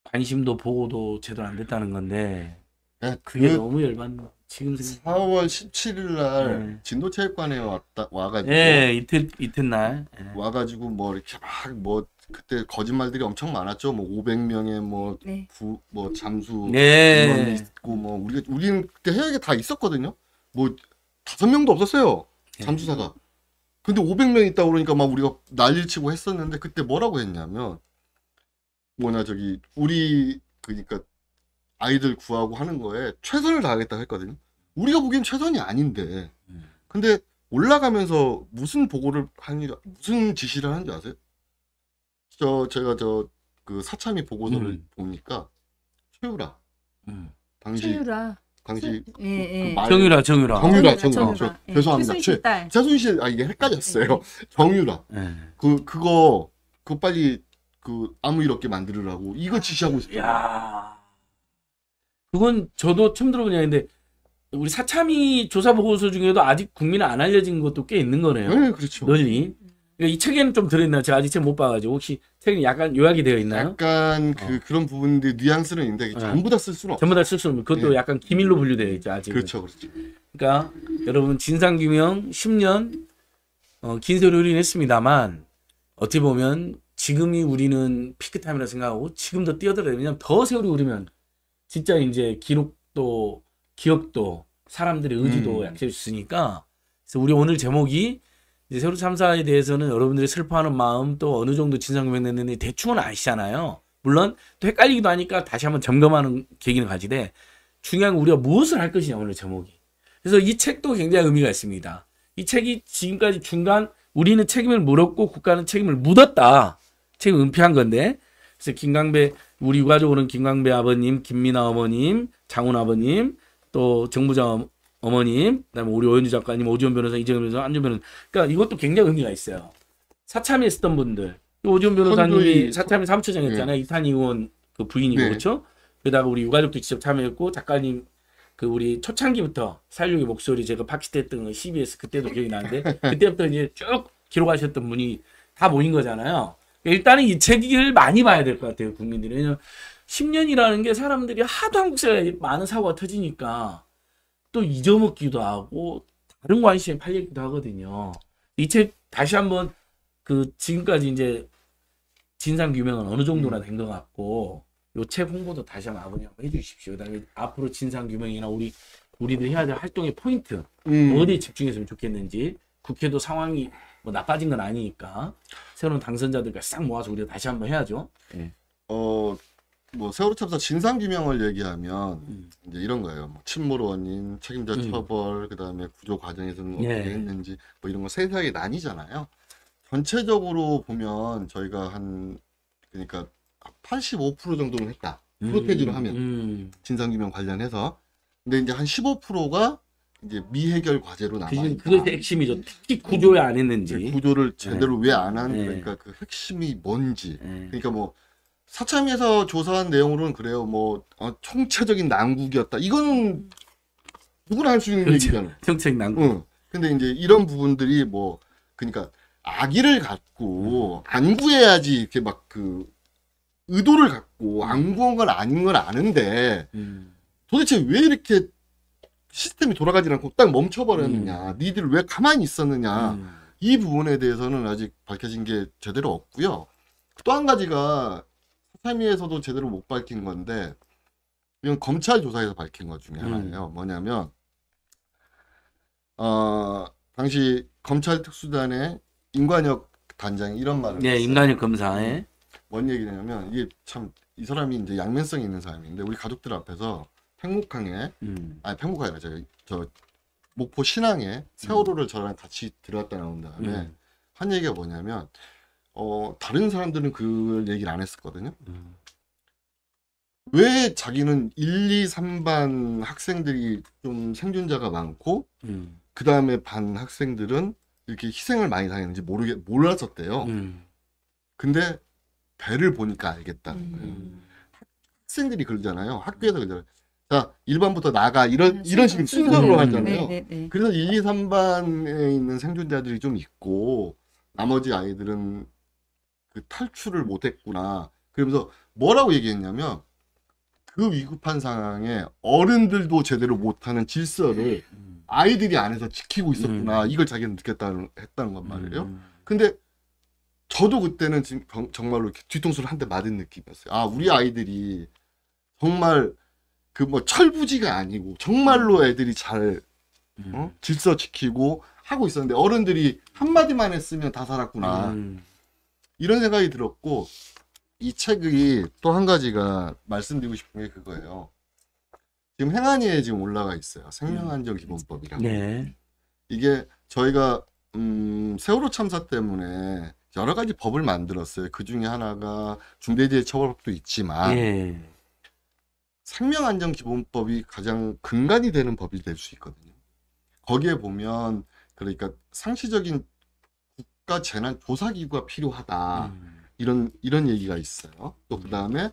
관심도 보고도 제대로 안 됐다는 건데 네, 그게 그 너무 열받는 지금 4월 17일 날 네. 진도체육관에 왔다 와가지고 예 이틀 이튿날 예. 와가지고 뭐 이렇게 막뭐 그때 거짓말들이 엄청 많았죠. 뭐 500명의 뭐뭐 네. 뭐 잠수 네. 있고 뭐 우리가 우리는 그때 해외에 다 있었거든요. 뭐 다섯 명도 없었어요. 네. 잠수사가. 근데 500명 있다 그러니까 막 우리가 난리치고 했었는데 그때 뭐라고 했냐면 뭐냐 저기 우리 그니까 아이들 구하고 하는 거에 최선을 다하겠다고 했거든요. 우리가 보기엔 최선이 아닌데. 음. 근데 올라가면서 무슨 보고를 하는지 무슨 지시를 하는지 아세요? 저 제가 저 그 사참이 보고서를 음. 보니까 최유라 음. 당시 최유라 당시 예, 예. 그 예. 정유라 정유라 정유라 정유라, 예. 죄송합니다 최 최순실 아 이게 헷갈렸어요 예. 정유라 그 그거 그 빨리 그 아무 일 없게 만들으라고 이거 지시하고 있어요. 야 그건 저도 처음 들어본 이야기인데 우리 사참이 조사 보고서 중에도 아직 국민 안 알려진 것도 꽤 있는 거네요. 네, 그렇죠. 널리 그러니까 이 책에는 좀 들어있나요? 제가 아직 책 못 봐가지고 혹시 책이 약간 요약이 되어 있나요? 약간 그 어. 그런 부분들 뉘앙스는 있는데 어. 전부 다 쓸 수는 없어요. 전부 다 쓸 수는 그것도 네. 약간 기밀로 분류되어 있죠 아직. 그렇죠, 그렇죠. 그러니까 여러분 진상 규명 10년 어, 긴세리는 했습니다만 어떻게 보면 지금이 우리는 피크 타임이라 생각하고 지금 더 뛰어들어야 왜냐더 세월이 흐르면 진짜 이제 기록도 기억도 사람들의 의지도 음. 약해졌으니까 그래서 우리 오늘 제목이 세월호 참사에 대해서는 여러분들이 슬퍼하는 마음 또 어느 정도 진상규명됐는지 대충은 아시잖아요. 물론 또 헷갈리기도 하니까 다시 한번 점검하는 계기는 가지되 중요한 건 우리가 무엇을 할 것이냐 오늘 제목이. 그래서 이 책도 굉장히 의미가 있습니다. 이 책이 지금까지 중간 우리는 책임을 물었고 국가는 책임을 묻었다. 책임 은폐한 건데 그래서 김강배 우리 유가족으로는 김강배 아버님, 김민아 어머님, 장훈 아버님, 또 정부장 어머님, 그다음에 우리 오현주 작가님, 오지원 변호사, 이재근 변호사, 안준 변호사. 그러니까 이것도 굉장히 의미가 있어요. 사참이했었던 분들. 오지원 변호사님이 사참이 사무처장 했잖아요. 네. 이탄희 의원 그 부인이고 네. 그렇죠? 그다음에 우리 유가족도 직접 참여했고 작가님 그 우리 초창기부터 살육의 목소리 제가 팟캐스트했던 거 CBS 그때도 기억이 나는데 그때부터 이제 쭉 기록하셨던 분이 다 모인 거잖아요. 그러니까 일단은 이 책을 많이 봐야 될 것 같아요 국민들이 왜냐면 10년이라는 게 사람들이 하도 한국 사회에 많은 사고가 터지니까 또 잊어먹기도 하고 다른 관심에 팔리기도 하거든요. 이 책 다시 한번 그 지금까지 이제 진상 규명은 어느 정도나 음. 된것 같고 요 책 홍보도 다시 한번 아버님 한번 해주십시오. 그다음에 앞으로 진상 규명이나 우리 우리들 해야 될 활동의 포인트 음. 어디에 집중했으면 좋겠는지 국회도 상황이 뭐 나빠진 건 아니니까 새로운 당선자들과 싹 모아서 우리가 다시 한번 해야죠. 네. 어뭐 세월호 참사 진상 규명을 얘기하면 음. 이제 이런 거예요. 뭐 침몰 원인, 책임자 음. 처벌, 그다음에 구조 과정에서는 뭐 어떻게 예. 했는지 뭐 이런 거 세세하게 나뉘잖아요. 전체적으로 보면 저희가 한 그러니까 85% 정도는 했다. 프로테지로 음. 하면 음. 진상 규명 관련해서 근데 이제 한 15%가 이제 미해결 과제로 남아 있다. 그게 핵심이죠. 특히 구조에 안 했는지. 그 구조를 제대로 예. 왜안한 예. 그러니까 그 핵심이 뭔지. 예. 그러니까 뭐 사참에서 조사한 내용으로는 그래요. 뭐 어, 총체적인 난국이었다. 이건 음. 누구나 할 수 있는 그렇죠. 얘기잖아. 총체적 난국. 응. 근데 이제 이런 부분들이 뭐 그러니까 악의를 갖고 안 구해야지 이렇게 막 그 의도를 갖고 음. 안 구한 건 아닌 건 아는데 음. 도대체 왜 이렇게 시스템이 돌아가지 않고 딱 멈춰버렸느냐, 음. 니들 왜 가만히 있었느냐 음. 이 부분에 대해서는 아직 밝혀진 게 제대로 없고요. 또 한 가지가 수사미에서도 제대로 못 밝힌 건데 이건 검찰 조사에서 밝힌 것 중에 하나예요. 음. 뭐냐면 어 당시 검찰 특수단의 임관혁 단장이 이런 말을 네, 했어요. 임관혁 검사에 뭔 얘기냐면 이게 참 이 사람이 이제 양면성이 있는 사람인데 우리 가족들 앞에서 팽목항에 음. 아니 팽목항이 아니라 저 목포 신항에 세월호를 음. 저랑 같이 들어갔다 나온 다음에 한 얘기가 뭐냐면 어, 다른 사람들은 그 얘기를 안 했었거든요. 음. 왜 자기는 1, 2, 3반 학생들이 좀 생존자가 많고, 음. 그 다음에 반 학생들은 이렇게 희생을 많이 당했는지 모르게, 몰랐었대요. 음. 근데 배를 보니까 알겠다는 음. 거예요. 음. 학생들이 그러잖아요. 학교에서 그러잖아요. 자, 1반부터 나가. 이런, 음, 이런 식으로 순서로 하잖아요. 네, 네, 네. 그래서 1, 2, 3반에 있는 생존자들이 좀 있고, 나머지 아이들은 그 탈출을 못했구나. 그러면서 뭐라고 얘기했냐면 그 위급한 상황에 어른들도 제대로 못하는 질서를 네. 아이들이 안에서 지키고 있었구나. 음. 이걸 자기는 느꼈다는 했다는 것 말이에요. 음. 근데 저도 그때는 지금 정말로 뒤통수를 한 대 맞은 느낌이었어요. 아, 우리 아이들이 정말 그 뭐 철부지가 아니고 정말로 음. 애들이 잘 어? 질서 지키고 하고 있었는데 어른들이 한마디만 했으면 다 살았구나. 음. 이런 생각이 들었고 이 책이 또 한 가지가 말씀드리고 싶은 게 그거예요. 지금 행안위에 지금 올라가 있어요. 생명안전 기본법이라고. 네. 이게 저희가 음, 세월호 참사 때문에 여러 가지 법을 만들었어요. 그 중에 하나가 중대재해처벌법도 있지만 예. 생명안전기본법이 가장 근간이 되는 법이 될 수 있거든요. 거기에 보면 그러니까 상시적인 국가 재난 조사 기구가 필요하다. 음. 이런 이런 얘기가 있어요. 또 음. 그다음에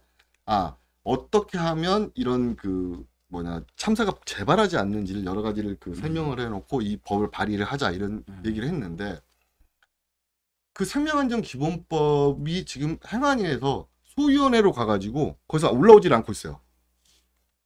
아, 어떻게 하면 이런 그 뭐냐 참사가 재발하지 않는지를 여러 가지를 그 음. 설명을 해 놓고 이 법을 발의를 하자 이런 음. 얘기를 했는데 그 생명안전 기본법이 지금 행안위에서 소위원회로 가가지고 거기서 올라오질 않고 있어요.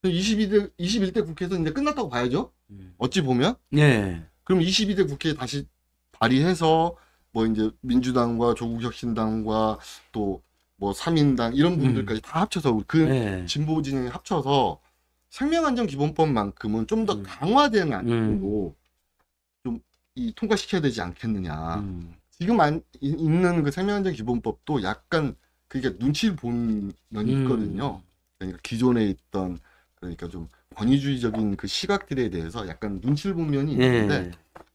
22대 21대 국회에서 이제 끝났다고 봐야죠. 어찌 보면. 네. 그럼 22대 국회에 다시 발의해서 뭐 이제 민주당과 조국혁신당과 또뭐 삼인당 이런 분들까지 음. 다 합쳐서 그 네. 진보 진영이 합쳐서 생명안전기본법만큼은 좀더 음. 강화된 안으로 음. 좀이 통과시켜야 되지 않겠느냐. 음. 지금 안, 있는 그 생명안전기본법도 약간 그게 눈치 본 면이 있거든요. 그러니까 기존에 있던 그러니까 좀 권위주의적인 그 시각들에 대해서 약간 눈치를 본 면이 네. 있는데 네.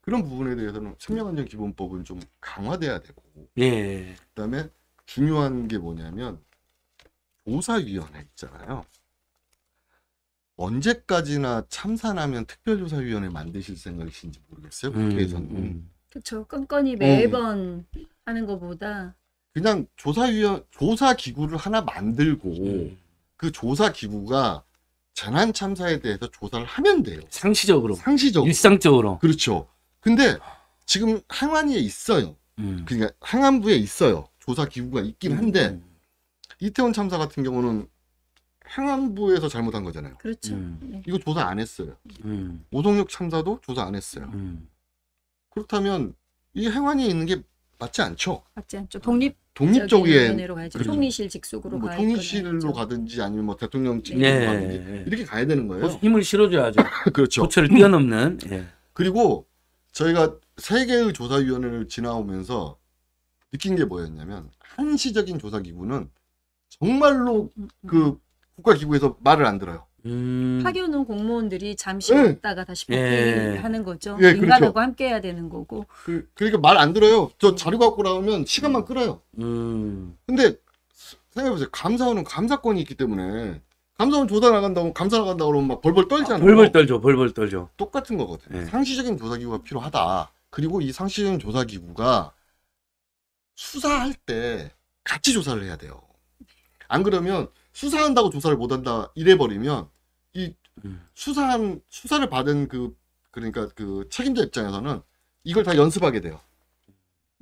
그런 부분에 대해서는 생명안전 기본법은 좀 강화돼야 되고 예. 그다음에 중요한 게 뭐냐면 조사위원회 있잖아요. 언제까지나 참사하면 특별조사위원회 만드실 생각이신지 모르겠어요. 음, 국회에서는. 음, 음. 그렇죠. 끈끈이 매번 음. 하는 것보다 그냥 조사위원 조사 기구를 하나 만들고 예. 그 조사 기구가 재난 참사에 대해서 조사를 하면 돼요. 상시적으로, 상시적으로, 일상적으로. 그렇죠. 근데 지금 항안위에 있어요. 음. 그러니까 항안부에 있어요. 조사 기구가 있긴 음. 한데 음. 이태원 참사 같은 경우는 행안부에서 잘못한 거잖아요. 그렇죠. 음. 네. 이거 조사 안 했어요. 음. 오동역 참사도 조사 안 했어요. 음. 그렇다면 이 행안위에 있는 게 맞지 않죠. 맞지 않죠. 독립 독립적인 그렇죠. 총리실 직속으로 뭐 총리실로 가든지 아니면 뭐 대통령 직으로 네. 가든지 이렇게 가야 되는 거예요. 힘을 실어줘야죠. 그렇죠. 고초를 뛰어넘는. 예. 그리고 저희가 세계의 조사위원회를 지나오면서 느낀 게 뭐였냐면 한시적인 조사기구는 정말로 음, 그 음. 국가기구에서 말을 안 들어요. 음. 파견 온 공무원들이 잠시 네. 있다가 다시 예. 복귀하는 예. 거죠. 예, 그렇죠. 인간하고 그렇죠. 함께 해야 되는 거고. 그, 그러니까 말 안 들어요. 저 음. 자료 갖고 나오면 시간만 끌어요. 음. 근데 생각해보세요. 감사원은 감사권이 있기 때문에 감사원 조사 나간다고 감사 나간다 그러면 막 벌벌 떨잖아요. 아, 벌벌 떨죠. 벌벌 떨죠. 똑같은 거거든요. 네. 상시적인 조사기구가 필요하다. 그리고 이 상시적인 조사기구가 수사할 때 같이 조사를 해야 돼요. 안 그러면 수사한다고 조사를 못 한다 이래 버리면 이 음. 수사한 수사를 받은 그 그러니까 그 책임자 입장에서는 이걸 다 연습하게 돼요. 음.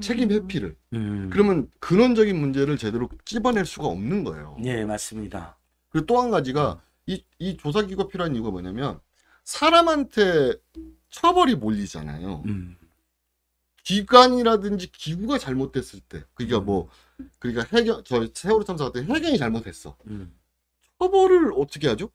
책임 회피를. 음. 그러면 근원적인 문제를 제대로 찝어낼 수가 없는 거예요. 예, 맞습니다. 그리고 또 한 가지가 이, 이 조사기구가 필요한 이유가 뭐냐면 사람한테 처벌이 몰리잖아요. 음. 기관이라든지 기구가 잘못됐을 때, 그러니까 음. 뭐, 그러니까 해경, 저 세월호 참사 같은 해경이 잘못했어. 음. 처벌을 어떻게 하죠?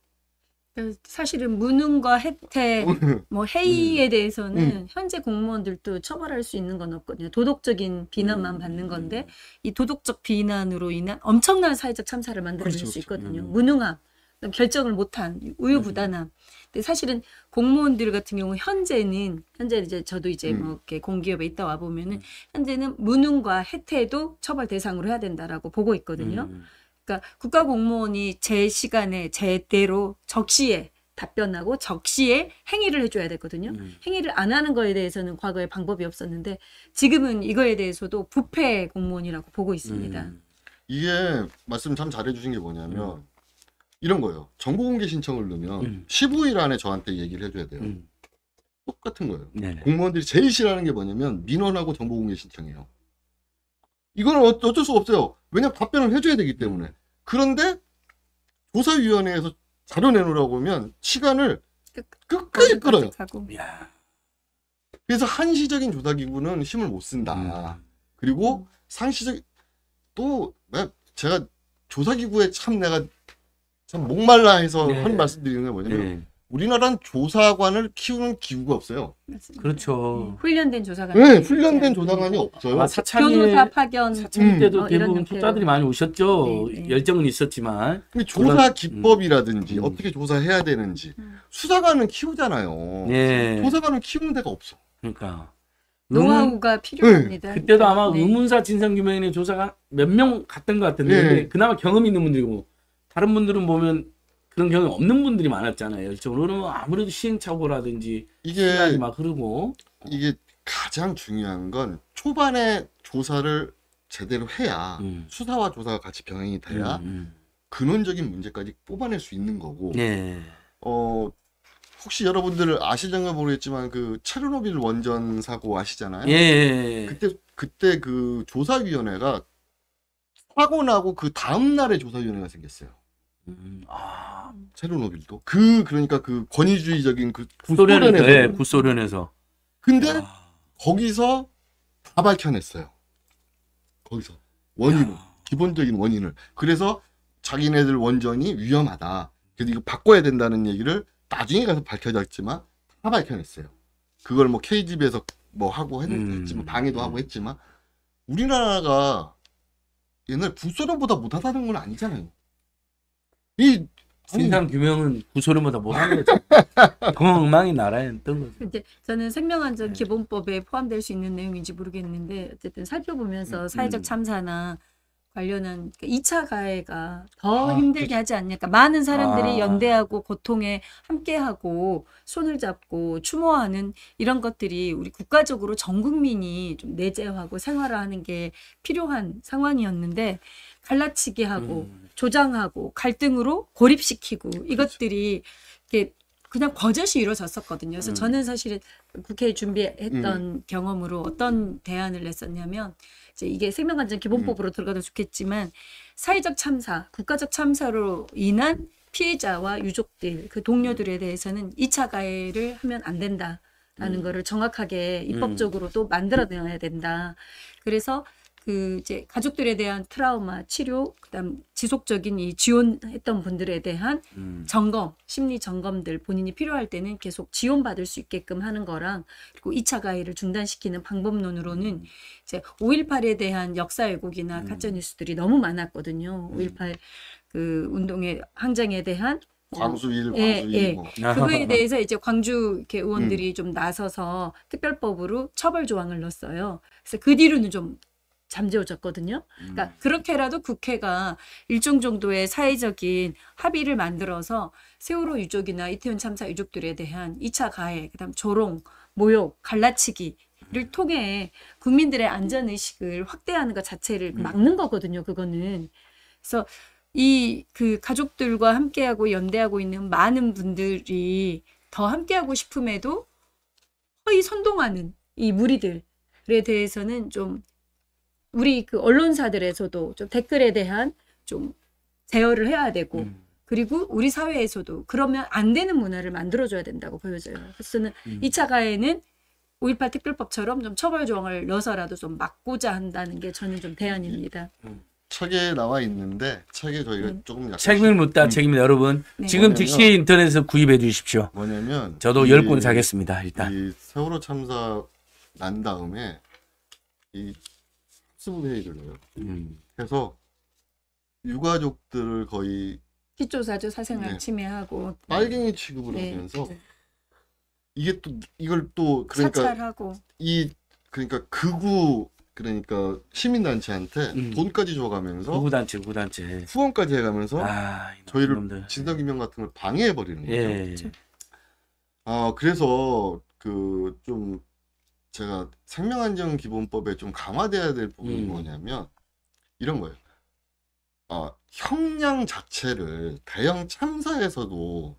사실은 무능과 혜택, 어, 네. 뭐 해이에 음. 대해서는 음. 현재 공무원들도 처벌할 수 있는 건 없거든요. 도덕적인 비난만 음. 받는 건데 음. 이 도덕적 비난으로 인한 엄청난 사회적 참사를 만들어낼 그렇죠, 수 그렇죠. 있거든요. 그 무능함, 결정을 못한 우유부단함. 근데 사실은 공무원들 같은 경우 현재는 현재 이제 저도 이제 음. 뭐 이렇게 공기업에 있다 와 보면은 현재는 무능과 혜태도 처벌 대상으로 해야 된다라고 보고 있거든요. 음. 그러니까 국가 공무원이 제 시간에 제대로 적시에 답변하고 적시에 행위를 해줘야 되거든요 음. 행위를 안 하는 거에 대해서는 과거에 방법이 없었는데 지금은 이거에 대해서도 부패 공무원이라고 보고 있습니다. 음. 이게 말씀 참 잘해주신 게 뭐냐면 음. 이런 거예요. 정보 공개 신청을 넣으면 15일 음. 안에 저한테 얘기를 해줘야 돼요. 음. 똑같은 거예요. 네네. 공무원들이 제일 싫어하는 게 뭐냐면 민원하고 정보 공개 신청이에요. 이건 어쩔 수 없어요. 왜냐 답변을 해줘야 되기 때문에. 그런데 조사위원회에서 자료 내놓으라고 하면 시간을 끝까지 끌어요. 그래서 한시적인 조사기구는 힘을 못 쓴다. 음. 그리고 음. 상시적 또 제가 조사기구에 참 내가 참 목말라 해서 네. 한 말씀드리는 게 뭐냐면 네. 우리나라는 조사관을 키우는 기구가 없어요. 맞습니다. 그렇죠. 훈련된 조사관. 네, 훈련된 조사관이 네, 없어요. 아, 사찰이 교사 파견. 사찰 때도 음. 대부분 토자들이 많이 오셨죠. 네, 네. 열정은 있었지만. 근데 조사 음. 기법이라든지 음. 어떻게 조사해야 되는지 음. 수사관은 키우잖아요. 네. 조사관은 키우는 데가 없어. 그러니까. 노하우가 음, 필요합니다. 네. 그때도 아마 네. 의문사 진상규명인의 조사가 몇 명 갔던 것 같은데 네. 그나마 경험 있는 분들이고 다른 분들은 보면 그런 경험 없는 분들이 많았잖아요. 그러면 뭐 아무래도 시행착오라든지 이게 막 흐르고 이게 가장 중요한 건 초반에 조사를 제대로 해야 음. 수사와 조사가 같이 병행이 돼야 음, 음. 근원적인 문제까지 뽑아낼 수 있는 거고 네. 어 혹시 여러분들 아시는가 모르겠지만 그 체르노빌 원전 사고 아시잖아요. 예, 예, 예. 그때 그때 그 조사위원회가 사고 나고 그 다음 날에 조사위원회가 생겼어요. 음, 아 체르노빌도 그 그러니까 그 권위주의적인 그 구소련에서 예, 구소련에서 근데 야. 거기서 다 밝혀냈어요. 거기서 원인을 야. 기본적인 원인을 그래서 자기네들 원전이 위험하다. 그래서 이거 바꿔야 된다는 얘기를 나중에 가서 밝혀졌지만 다 밝혀냈어요. 그걸 뭐 KGB에서 뭐 하고 했지만 음. 뭐 방해도 하고 했지만 우리나라가 옛날 북소련보다 못하다는 건 아니잖아요. 이 진상 규명은 구소리마다 못하는 거죠. 동엉망이 나라에 뜬 거죠. 이제 저는 생명안전 네. 기본법에 포함될 수 있는 내용인지 모르겠는데 어쨌든 살펴보면서 음, 음. 사회적 참사나 관련한 그러니까 이차 가해가 더 아, 힘들게 그치. 하지 않냐. 많은 사람들이 아. 연대하고 고통에 함께하고 손을 잡고 추모하는 이런 것들이 우리 국가적으로 전 국민이 좀 내재하고 생활화하는 게 필요한 상황이었는데 갈라치기 하고 음. 조장하고 갈등으로 고립시키고 그렇죠. 이것들이 이게 그냥 버젓이 이루어졌었거든요. 그래서 음. 저는 사실 국회에 준비했던 음. 경험으로 어떤 대안을 냈었냐면 이제 이게 생명안전 기본법으로 음. 들어가도 좋겠지만 사회적 참사, 국가적 참사로 인한 피해자와 유족들, 그 동료들에 음. 대해서는 이차 가해를 하면 안 된다. 라는 음. 거를 정확하게 음. 입법적으로도 만들어내야 된다. 그래서 그 이제 가족들에 대한 트라우마 치료, 그다음 지속적인 이 지원했던 분들에 대한 음. 점검, 심리 점검들 본인이 필요할 때는 계속 지원받을 수 있게끔 하는 거랑 그리고 이차 가해를 중단시키는 방법론으로는 음. 이제 5.18에 대한 역사 왜곡이나 음. 가짜 뉴스들이 너무 많았거든요. 5.18그 음. 운동의 항쟁에 대한 광수 일, 예, 광수 예, 예. 그거에 대해서 이제 광주 의원들이 음. 좀 나서서 특별법으로 처벌 조항을 넣었어요. 그래서 그 뒤로는 좀 잠재워졌거든요. 그러니까 음. 그러니까 그렇게라도 국회가 일정 정도의 사회적인 합의를 만들어서 세월호 유족이나 이태원 참사 유족들에 대한 2차 가해, 그다음 조롱, 모욕, 갈라치기 를 음. 통해 국민들의 안전 의식을 확대하는 것 자체를 음. 막는 거거든요. 그거는 그래서 이 그 가족들과 함께하고 연대하고 있는 많은 분들이 더 함께하고 싶음에도 허위 선동하는 이 무리들에 대해서는 좀 우리 그 언론사들에서도 좀 댓글에 대한 좀 제어를 해야 되고 음. 그리고 우리 사회에서도 그러면 안 되는 문화를 만들어줘야 된다고 보여져요. 그래서 는 음. 2차 가해는 5.18 특별법처럼 좀 처벌 조항을 넣어서라도 좀 막고자 한다는 게 저는 좀 대안입니다. 음. 음. 책에 나와 있는데 책에 저희가 음. 조금 약간 책을 묻다 음. 책입니다 여러분 네. 지금 즉시 인터넷에서 구입해 주십시오 뭐냐면 저도 10권 사겠습니다 일단 이 세월호 참사 난 다음에 이 10분의 1을 해요. 음. 그래서 유가족들을 거의 피조사주 사생활 네. 침해하고 빨갱이 네. 취급을 네. 하면서 네. 이게 또 이걸 또 그러니까 사찰하고 이 그러니까 극우 그러니까 시민단체한테 음. 돈까지 줘가면서 구단체구단체 후원까지 해가면서 아, 저희를 진상규명 같은 걸 방해해버리는 거죠. 예. 아 그래서 그좀 제가 생명안전 기본법에 좀 강화돼야 될 부분이 음. 뭐냐면 이런 거예요. 어, 형량 자체를 대형 참사에서도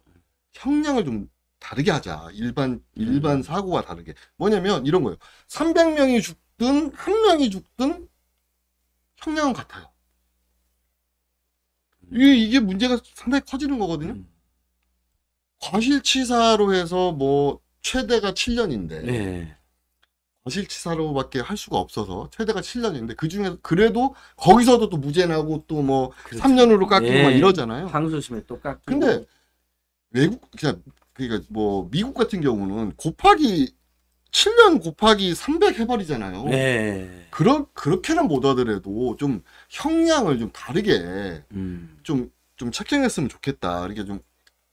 형량을 좀 다르게 하자. 일반 음. 일반 사고와 다르게. 뭐냐면 이런 거예요. 300명이 죽든 한 명이 죽든 형량은 같아요. 음. 이게, 이게 문제가 상당히 커지는 거거든요. 음. 과실치사로 해서 뭐 최대가 7년인데 네. 과실치사로밖에 할 수가 없어서 최대가 7년인데 그 중에 그래도 거기서도 또 무죄나고 또 뭐 3년으로 그렇죠. 깎이고 예. 막 이러잖아요. 항소심에 또깎고 근데 외국 그러니까뭐 그러니까 미국 같은 경우는 곱하기 7년 곱하기 300 해버리잖아요. 네. 그런 그렇게는 못 하더라도 좀 형량을 좀 다르게 좀좀 음. 좀 책정했으면 좋겠다. 이렇게 좀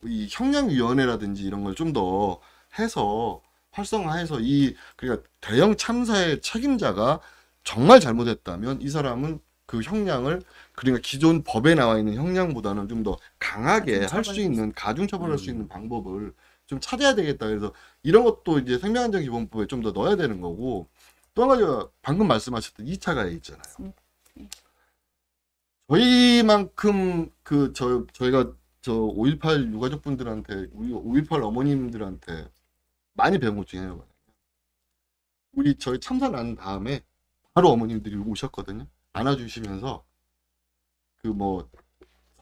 이 형량위원회라든지 이런 걸 좀 더 해서 활성화해서 이 그러니까 대형 참사의 책임자가 정말 잘못했다면 이 사람은 그 형량을 그러니까 기존 법에 나와 있는 형량보다는 좀 더 강하게 할 수 있는 가중 처벌할 음. 수 있는 방법을 좀 찾아야 되겠다. 그래서 이런 것도 이제 생명안전 기본법에 좀 더 넣어야 되는 거고 또 한가지 방금 말씀하셨던 2차 가해 있잖아요. 음. 네. 저희만큼 그저 저희가 저 5.18 유가족분들한테 우리 5.18 어머님들한테 많이 배운 것 중에 하나가 우리 저희 참사 난 다음에 바로 어머님들이 오셨거든요. 안아주시면서 그뭐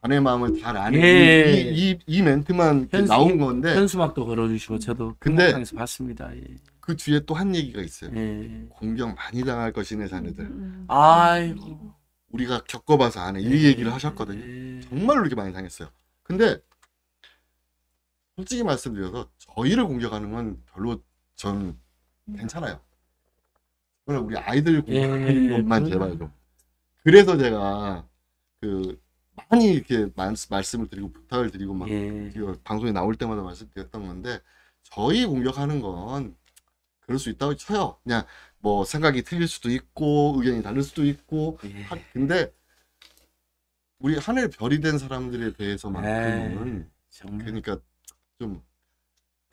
자네 마음을 잘 아는 예. 이, 이, 이, 멘트만 현수, 나온 건데 현수막도 걸어주시고 저도 근데 에서 봤습니다. 예. 그 뒤에 또 한 얘기가 있어요. 예. 공격 많이 당할 것이네 자네들. 음, 음. 아이고. 우리가 겪어봐서 아는 이 예. 얘기를 하셨거든요. 예. 정말로 이렇게 많이 당했어요. 근데 솔직히 말씀드려서 저희를 공격하는 건 별로 전 괜찮아요. 그럼 우리 아이들 예. 공격하는 예, 것만 제발 좀. 그래서 제가 그 많이 이렇게 말, 말씀을 드리고 부탁을 드리고 막 예. 방송에 나올 때마다 말씀드렸던 건데 저희 공격하는 건 그럴 수 있다고 쳐요. 그냥 뭐 생각이 틀릴 수도 있고 의견이 다를 수도 있고 예. 하, 근데 우리 하늘 별이 된 사람들에 대해서만큼은 아, 그러니까 좀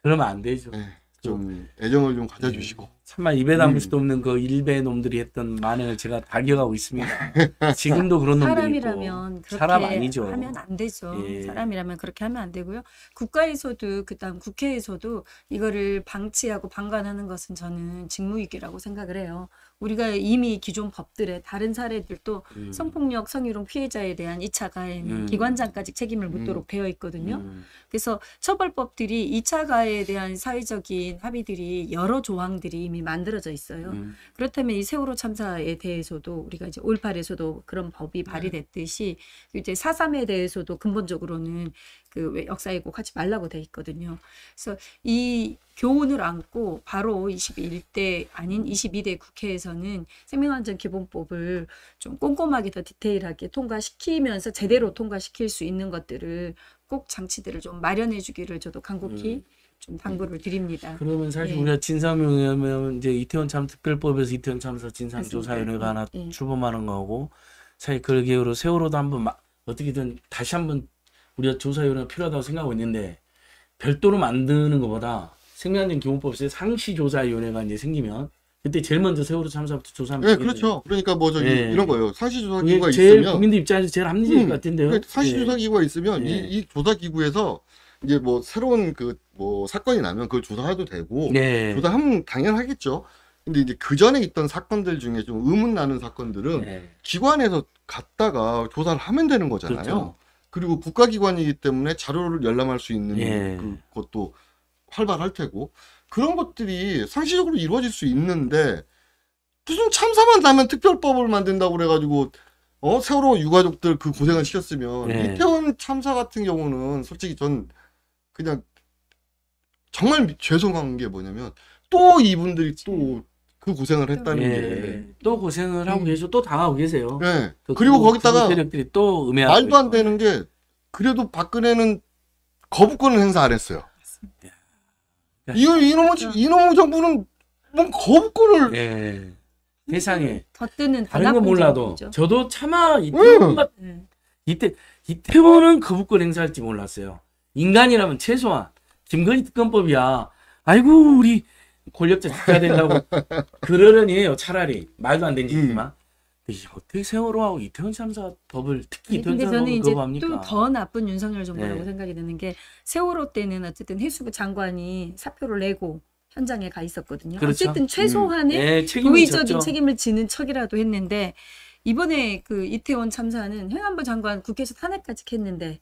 그러면 안 되죠. 네, 좀 애정을 좀 가져주시고 네. 참말 입에 담을 음. 수도 없는 그 일베 놈들이 했던 만행을 제가 발견하고 있습니다. 지금도 그런 놈들이 사람이라면 그렇게 사람 아니죠. 하면 안 되죠. 예. 사람이라면 그렇게 하면 안 되고요. 국가에서도 그다음 국회에서도 이거를 방치하고 방관하는 것은 저는 직무유기라고 생각을 해요. 우리가 이미 기존 법들의 다른 사례들도 음. 성폭력, 성희롱 피해자에 대한 이차 가해는 음. 기관장까지 책임을 묻도록 음. 되어 있거든요. 음. 그래서 처벌법들이 이차 가해에 대한 사회적인 합의들이 여러 조항들이 이미 만들어져 있어요. 음. 그렇다면 이 세월호 참사에 대해서도 우리가 이제 올팔에서도 그런 법이 네. 발의됐듯이 이제 사삼에 대해서도 근본적으로는 그 역사에 꼭 하지 말라고 돼 있거든요. 그래서 이 교훈을 안고 바로 21대 아닌 22대 국회에서는 생명안전 기본법을 좀 꼼꼼하게 더 디테일하게 통과시키면서 제대로 통과시킬 수 있는 것들을 꼭 장치들을 좀 마련해 주기를 저도 음. 간곡히 음. 좀 당부를 드립니다. 그러면 사실 예. 우리가 진상명이면 이제 이태원 참 특별법에서 이태원 참사 진상조사위원회가 하나 예. 출범하는 거고 사실 그걸 기로 세월호도 한번 마, 어떻게든 다시 한번 우리가 조사위원회가 필요하다고 생각하고 있는데 별도로 만드는 것보다 생명안전 기본법에 상시 조사위원회가 이제 생기면 그때 제일 먼저 세월호 참사부터 조사하면 예, 그렇죠. 그러니까 뭐저 예. 이런 거예요. 사실조사기구가 있으면 국민들 입장에서 제일 합리적일 음, 것 같은데요. 사실조사기구가 그러니까 예. 있으면 예. 이, 이 조사기구에서 이제 뭐 새로운 그뭐 사건이 나면 그걸 조사해도 되고 네. 조사하면 당연하겠죠. 근데 이제 그 전에 있던 사건들 중에 좀 의문 나는 사건들은 네. 기관에서 갔다가 조사를 하면 되는 거잖아요. 그렇죠. 그리고 국가기관이기 때문에 자료를 열람할 수 있는 예. 네. 그것도 활발할 테고 그런 것들이 상시적으로 이루어질 수 있는데 무슨 참사만 나면 특별법을 만든다고 그래가지고 어 세월호 유가족들 그 고생을 시켰으면 예. 이태원 참사 같은 경우는 솔직히 전 그냥 정말 죄송한 게 뭐냐면 또 이분들이 또 그 고생을 했다는 예, 게. 예. 또 고생을 하고 음. 계시또 당하고 계세요. 예. 그, 그리고 그, 거기다가 그 세력들이 또음해고 말도 안 되는 게 그래도 박근혜는 거부권을 행사 안 했어요. 이 이놈의 그렇죠. 이놈 정부는 뭔 거부권을 예. 세상에 더뜨는 음, 다른 건 몰라도 정부죠. 저도 차마 예. 음. 이태 이태 이태원은 거부권 행사할지 몰랐어요. 인간이라면 최소한 김건희 특검법이야. 아이고 우리 권력자 죽여야 된다고 그러려니 요 차라리 말도 안 되는 짓이지만. 음. 어떻게 세월호하고 이태원 참사 법을 특히 이태원 참사 법을 거합니까좀더 나쁜 윤석열 정부라고 네. 생각이 드는 게 세월호 때는 어쨌든 해수부 장관이 사표를 내고 현장에 가 있었거든요. 그렇죠. 어쨌든 음. 최소한의 네, 도의적인 졌죠. 책임을 지는 척이라도 했는데 이번에 그 이태원 참사는 행안부 장관 국회에서 탄핵까지 했는데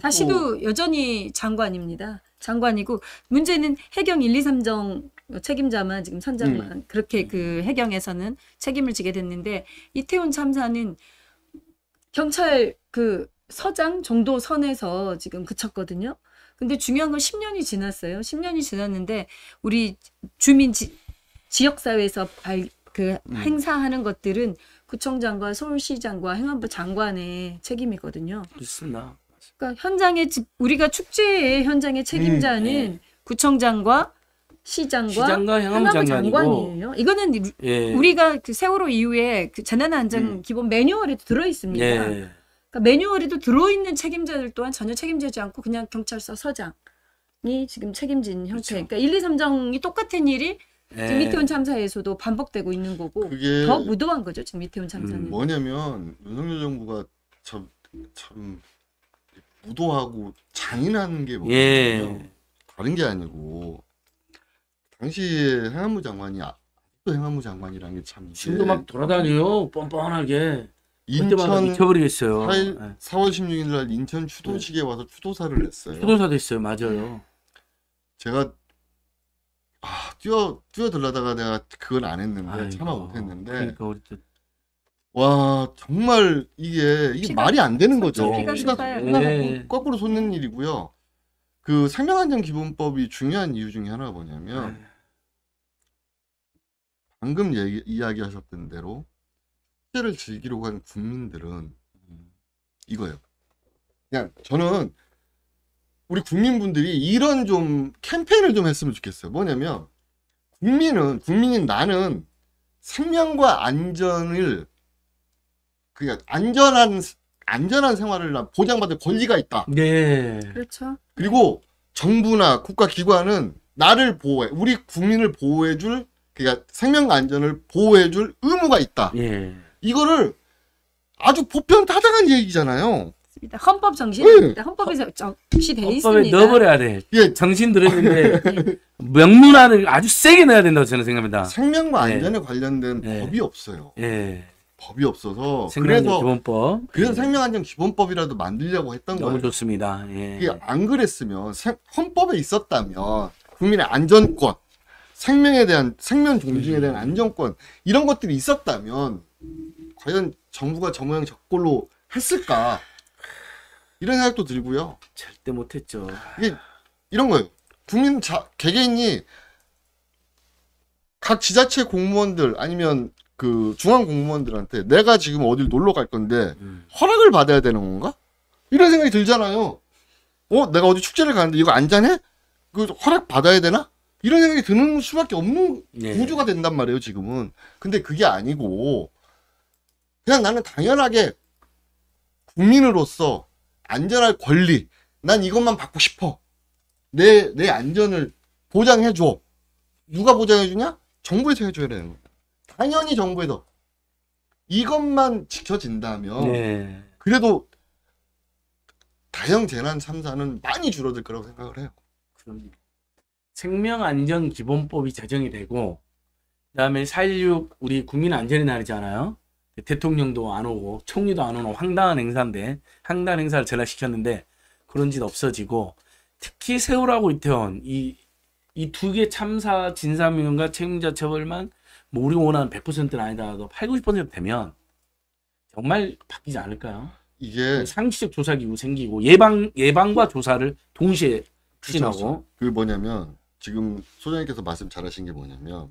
다시도 여전히 장관입니다. 장관이고 문제는 해경 1, 2, 3정 책임자만 지금 선장만 음. 그렇게 그 해경에서는 책임을 지게 됐는데 이태원 참사는 경찰 그 서장 정도 선에서 지금 그쳤거든요. 근데 중요한 건 10년이 지났어요. 10년이 지났는데 우리 주민 지, 지역사회에서 발, 그 음. 행사하는 것들은 구청장과 서울시장과 행안부 장관의 책임이거든요. 그습니다 그러니까 현장에 우리가 축제의 현장의 책임자는 네. 네. 구청장과 시장과, 시장과 행안부 장관이에요. 이거는 예. 우리가 그 세월호 이후에 그 재난안전 음. 기본 매뉴얼에도 들어 있습니다. 예. 그러니까 매뉴얼에도 들어 있는 책임자들 또한 전혀 책임지지 않고 그냥 경찰서 서장이 지금 책임진 형태. 그렇죠. 그러니까 1, 2, 3장이 똑같은 일이 예. 지금 이태원 참사에서도 반복되고 있는 거고 더 무도한 거죠. 지금 이태원 참사는. 음, 뭐냐면 윤석열 정부가 참, 참 무도하고 잔인한 게 뭐냐면 예. 다른 게 아니고 당시 행안부 장관이 아 행안부 장관이라는 게참 지금도 막 돌아다녀요 뻔뻔하게 인천 쳐버리겠어요 4일, 4월 16일 날 인천 추도식에 네. 와서 추도사를 했어요 추도사도 있어요 맞아요 제가 아, 뛰어 뛰어들려다가 내가 그걸 안 했는데 아이고, 참아 못했는데 그러니까 와 정말 이게 이게 피가- 말이 안 되는 거죠. 피가 피가 네. 거꾸로 솟는 일이고요. 그 생명안전 기본법이 중요한 이유 중에 하나가 뭐냐면 네. 방금 얘기, 이야기하셨던 대로 축제를 즐기려고 국민들은 이거예요. 그냥 저는 우리 국민분들이 이런 좀 캠페인을 좀 했으면 좋겠어요. 뭐냐면 국민은 국민인 나는 생명과 안전을 그 안전한 안전한 생활을 보장받을 권리가 있다. 네. 그렇죠. 그리고 정부나 국가 기관은 나를 보호해 우리 국민을 보호해줄 그러니까 생명 안전을 보호해줄 의무가 있다. 예. 이거를 아주 보편타당한 얘기잖아요. 헌법 정신 네. 헌법에서 정시 돼 있습니다. 넣어버려야 돼. 예. 정신 들었는데 예. 네. 명문화를 아주 세게 넣어야 된다고 저는 생각합니다. 생명과 예. 안전에 예. 관련된 법이 없어요. 예. 법이 없어서 그래서 기본법. 그래서 예. 생명안전 기본법이라도 만들려고 했던 너무 거예요. 너무 좋습니다. 예. 이게 안 그랬으면 헌법에 있었다면 국민의 안전권, 생명에 대한 생명 존중에 대한 음. 안전권 이런 것들이 있었다면 과연 정부가 저 모양 저꼴로 했을까 이런 생각도 들고요. 절대 못했죠. 이게 이런 거예요. 국민 자 개개인이 각 지자체 공무원들 아니면 그 중앙 공무원들한테 내가 지금 어딜 놀러 갈 건데 음. 허락을 받아야 되는 건가? 이런 생각이 들잖아요. 어, 내가 어디 축제를 가는데 이거 안전해? 그 허락 받아야 되나? 이런 생각이 드는 수밖에 없는 네. 구조가 된단 말이에요, 지금은. 근데 그게 아니고 그냥 나는 당연하게 국민으로서 안전할 권리, 난 이것만 받고 싶어. 내, 내 안전을 보장해줘. 누가 보장해주냐? 정부에서 해줘야 되는 거. 당연히 정부에서 이것만 지켜진다면 네. 그래도 다형 재난 참사는 많이 줄어들 거라고 생각을 해요. 그럼요. 생명안전기본법이 제정이 되고 그다음에 4 1 우리 국민 안전의 날이잖아요. 대통령도 안 오고 총리도 안 오는 황당한 행사인데 황당한 행사를 전락시켰는데 그런 짓 없어지고 특히 세월하고 이태원 이이 두 개 참사 진상규명과 책임자 처벌만 뭐 우리 원하는 100%는 아니더라도 80, 90% 되면 정말 바뀌지 않을까요? 이게 그 상시적 조사 기구 생기고 예방 예방과 조사를 동시에 추진하고 그 뭐냐면 지금 소장님께서 말씀 잘하신 게 뭐냐면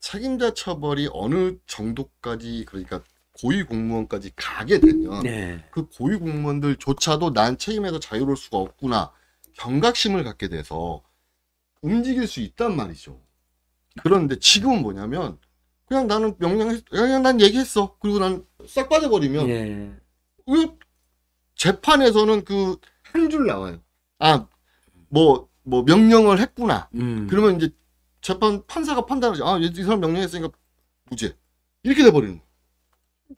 책임자 처벌이 어느 정도까지 그러니까 고위 공무원까지 가게 되면 네. 그 고위 공무원들조차도 난 책임에서 자유로울 수가 없구나 경각심을 갖게 돼서 움직일 수 있단 말이죠. 그런데 지금은 뭐냐면 그냥 나는 명량 그냥 난 얘기했어. 그리고 난 싹 빠져버리면 예. 그 재판에서는 그 한 줄 나와요. 아 뭐뭐 뭐 명령을 했구나. 음. 그러면 이제 재판 판사가 판단하지. 아 이 사람 명령했으니까 무죄. 이렇게 돼버리는.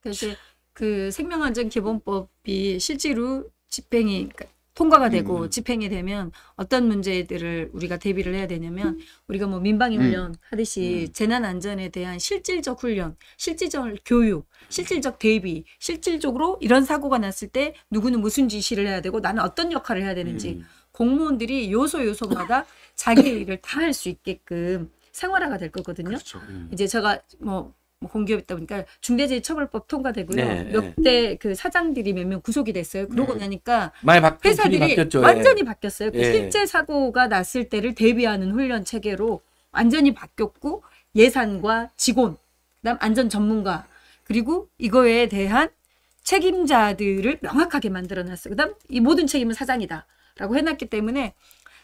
그러니그 생명안전기본법이 실제로 집행이 그러니까 통과가 되고 음. 집행이 되면 어떤 문제들을 우리가 대비를 해야 되냐면 우리가 뭐 민방위 음. 훈련 음. 하듯이 음. 재난 안전에 대한 실질적 훈련, 실질적 교육, 실질적 대비, 실질적으로 이런 사고가 났을 때 누구는 무슨 지시를 해야 되고 나는 어떤 역할을 해야 되는지 음. 공무원들이 요소 요소마다 자기 일을 다 할 수 있게끔 생활화가 될 거거든요. 그렇죠. 음. 이제 제가 뭐뭐 공기업이다 보니까 중대재해처벌법 통과되고요. 네, 몇대 네. 그 사장들이 몇 명 구속이 됐어요. 그러고 네. 나니까 회사들이 예. 완전히 바뀌었어요. 그 예. 실제 사고가 났을 때를 대비하는 훈련 체계로 완전히 바뀌었고 예산과 직원, 그다음 안전 전문가 그리고 이거에 대한 책임자들을 명확하게 만들어놨어요. 그다음 이 모든 책임은 사장이다라고 해놨기 때문에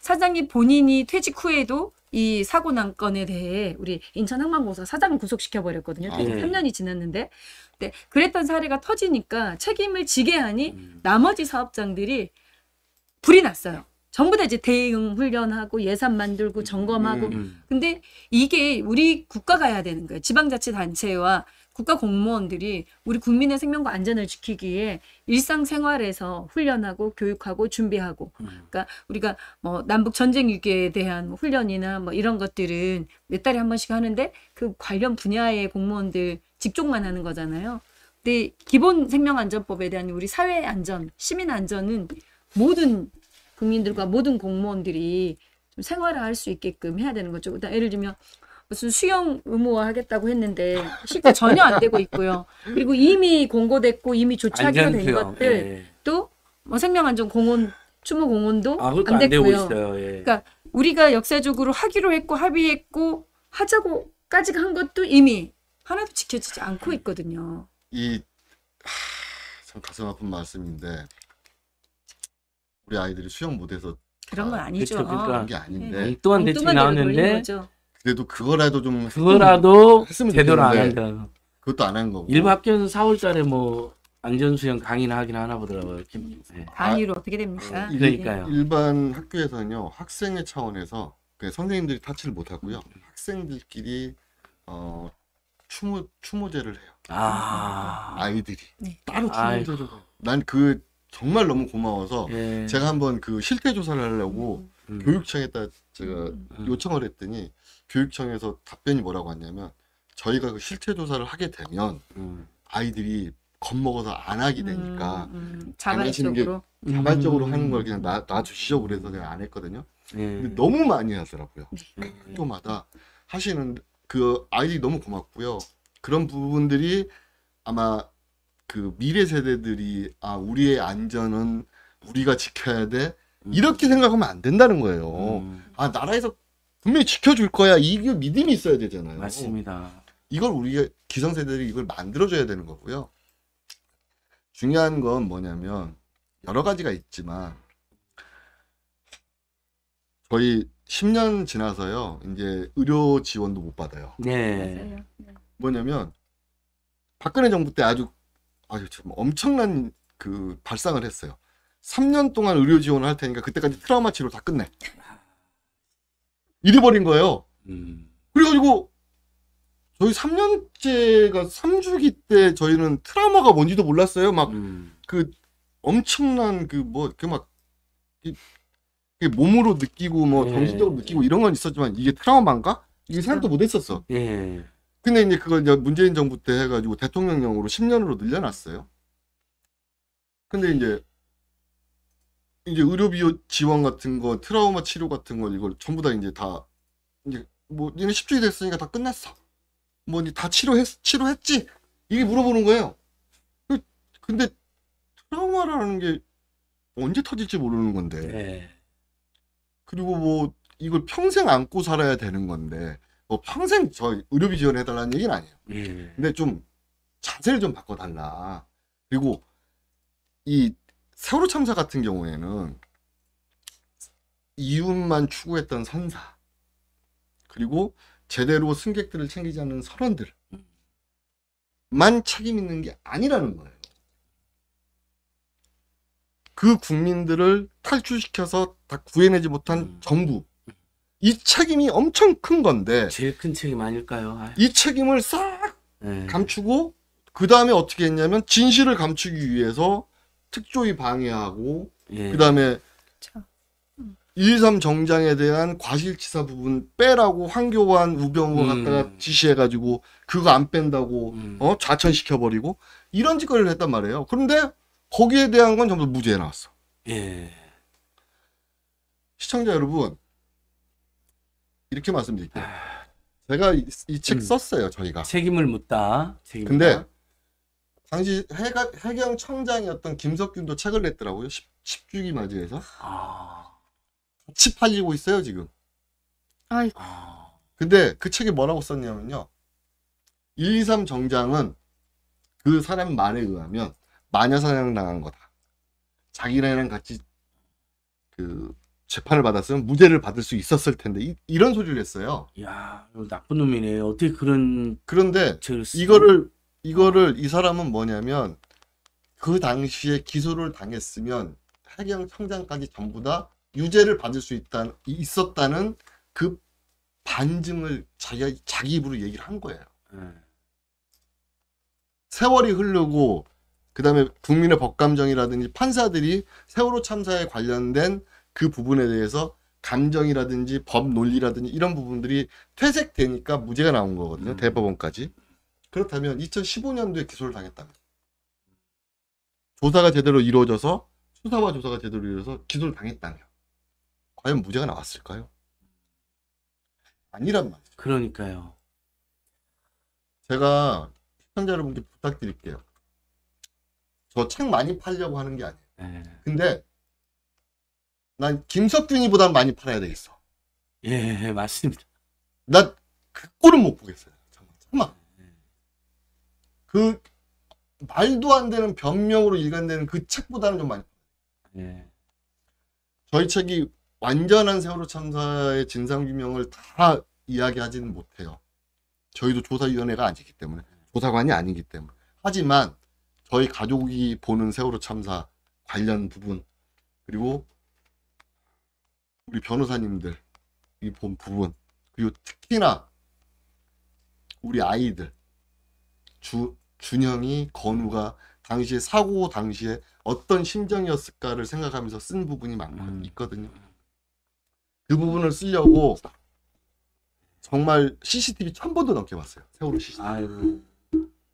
사장이 본인이 퇴직 후에도 이 사고 난 건에 대해 우리 인천항만공사 사장을 구속시켜 버렸거든요. 아, 네. 3년이 지났는데. 근 그랬던 사례가 터지니까 책임을 지게 하니 음. 나머지 사업장들이 불이 났어요. 전부 다 이제 대응 훈련하고 예산 만들고 점검하고 음. 음, 음. 근데 이게 우리 국가가 해야 되는 거예요. 지방자치단체와 국가 공무원들이 우리 국민의 생명과 안전을 지키기에 일상생활에서 훈련하고 교육하고 준비하고 음. 그러니까 우리가 뭐 남북 전쟁 위기에 대한 뭐 훈련이나 뭐 이런 것들은 몇 달에 한 번씩 하는데 그 관련 분야의 공무원들 직종만 하는 거잖아요. 근데 기본 생명안전법에 대한 우리 사회 안전, 시민 안전은 모든 국민들과 모든 공무원들이 생활을 할 수 있게끔 해야 되는 거죠. 그러니까 예를 들면 무슨 수영 의무화 하겠다고 했는데 실제 전혀 안 되고 있고요. 그리고 이미 공고됐고 이미 조치하기로 된 것들 예. 또뭐 생명안전 공원 추모 공원도 아, 안 됐고요. 안 예. 그러니까 우리가 역사적으로 하기로 했고 합의했고 하자고까지 한 것도 이미 하나도 지켜지지 않고 있거든요. 이 참 가슴 아픈 말씀인데 우리 아이들이 수영 못해서 그런 건 아니죠. 그쵸, 그러니까 그게 아닌데 네. 또한 대책 나왔는데 그래도 그거라도 좀 그거라도 했으면 제대로 안 네. 한다. 그것도 안 한 거고. 일부 학교는 4월달에 뭐 안전 수영 강의나 하긴 하나 보더라고요. 김- 네. 강의로 어떻게 됩니까? 어, 일- 그러니까요. 일반 학교에서는요 학생의 차원에서 그 선생님들이 타치를 못 하고요 학생들끼리 어 추모 추모제를 해요 아. 아이들이 네. 따로 추모제를 난 그 정말 너무 고마워서 예. 제가 한번 그 실태 조사를 하려고 음. 교육청에다 제가 음. 요청을 했더니 교육청에서 답변이 뭐라고 하냐면 저희가 그 실태 조사를 하게 되면 음. 아이들이 겁먹어서 안 하게 되니까 음, 음. 자발적으로 자발적으로 음. 하는 걸 그냥 놔, 놔주시죠 그래서 그냥 안 했거든요. 예. 근데 너무 많이 하더라고요. 네. 학교마다 하시는 그 아이들이 너무 고맙고요. 그런 부분들이 아마 그 미래 세대들이 아 우리의 안전은 우리가 지켜야 돼 음. 이렇게 생각하면 안 된다는 거예요. 음. 아 나라에서 분명히 지켜줄 거야. 이게 믿음이 있어야 되잖아요. 맞습니다. 이걸 우리 기성세대들이 이걸 만들어줘야 되는 거고요. 중요한 건 뭐냐면 여러 가지가 있지만 거의 10년 지나서요. 이제 의료 지원도 못 받아요. 네. 네. 뭐냐면 박근혜 정부 때 아주 아주 좀 엄청난 그 발상을 했어요. 3년 동안 의료 지원을 할 테니까 그때까지 트라우마 치료 다 끝내. 잃어버린 거예요. 음. 그래가지고 저희 3년째가 3주기 때 저희는 트라우마가 뭔지도 몰랐어요. 막그 음. 그 엄청난 그 뭐 그막 몸으로 느끼고 뭐 예. 정신적으로 느끼고 이런 건 있었지만 이게 트라우마인가? 이게 생각도 못 했었어. 예. 근데 이제 그걸 이제 문재인 정부 때 해가지고 대통령령으로 10년으로 늘려놨어요. 근데 이제 이제 의료비료 지원 같은 거, 트라우마 치료 같은 거 이걸 전부 다 이제 다 이제 뭐 얘는 1 0주일 됐으니까 다 끝났어. 뭐 이제 다 치료했 치료했지? 이게 물어보는 거예요. 그 근데 트라우마라는 게 언제 터질지 모르는 건데. 네. 그리고 뭐 이걸 평생 안고 살아야 되는 건데 뭐 평생 저 의료비 지원해달라는 얘기는 아니에요. 네. 근데 좀 자세를 좀 바꿔달라. 그리고 이 세월호 참사 같은 경우에는 이윤만 추구했던 선사 그리고 제대로 승객들을 챙기지 않는 선원들만 책임 있는 게 아니라는 거예요. 그 국민들을 탈출시켜서 다 구해내지 못한 음. 정부 이 책임이 엄청 큰 건데 제일 큰 책임 아닐까요? 아유. 이 책임을 싹 네. 감추고 그 다음에 어떻게 했냐면 진실을 감추기 위해서 특조위 방해하고 예. 그다음에 그1.3 음. 정장에 대한 과실치사 부분 빼라고 황교안 우병우가 음. 갖다가 지시해가지고 그거 안 뺀다고 음. 어 좌천시켜버리고 이런 짓거리를 했단 말이에요. 그런데 거기에 대한 건 전부 무죄에 나왔어. 예. 시청자 여러분 이렇게 말씀드릴게요. 아... 제가 이책 음. 썼어요 저희가 책임을 묻다. 책임 근데 당시 해경 청장이었던 김석균도 책을 냈더라고요. 10, 10주기 맞이해서. 아. 같 팔리고 있어요, 지금. 아이고. 아. 근데 그 책에 뭐라고 썼냐면요. 123 정장은 그 사람 말에 의하면 마녀 사냥 당한 거다. 자기네랑 같이 그 재판을 받았으면 무죄를 받을 수 있었을 텐데 이, 런 소리를 했어요. 야, 나쁜 놈이네. 어떻게 그런 그런데 이거를 이거를 이 사람은 뭐냐면 그 당시에 기소를 당했으면 해경 청장까지 전부 다 유죄를 받을 수 있다 있었다는 그 반증을 자기가 자기 입으로 얘기를 한 거예요. 음. 세월이 흐르고 그다음에 국민의 법감정이라든지 판사들이 세월호 참사에 관련된 그 부분에 대해서 감정이라든지 법 논리라든지 이런 부분들이 퇴색되니까 무죄가 나온 거거든요. 음. 대법원까지. 그렇다면 2015년도에 기소를 당했다면 조사가 제대로 이루어져서 수사와 조사가 제대로 이루어져서 기소를 당했다면 과연 무죄가 나왔을까요? 아니란 말이죠. 그러니까요. 제가 시청자 여러분께 부탁드릴게요. 저 책 많이 팔려고 하는 게 아니에요. 네. 근데 난 김석균이보다 많이 팔아야 되겠어. 예, 맞습니다. 나그 꼴은 못 보겠어요. 잠깐만. 그 말도 안 되는 변명으로 일관되는 그 책보다는 좀 많이. 예. 저희 책이 완전한 세월호 참사의 진상규명을 다 이야기하지는 못해요. 저희도 조사위원회가 아니기 때문에 조사관이 아니기 때문에 하지만 저희 가족이 보는 세월호 참사 관련 부분 그리고 우리 변호사님들 이본 부분 그리고 특히나 우리 아이들 주, 준영이 건우가 당시에 사고 당시에 어떤 심정이었을까를 생각하면서 쓴 부분이 많거든요. 음. 그 부분을 쓰려고 정말 CCTV 천 번도 넘게 봤어요. 세월호 CCTV. 아이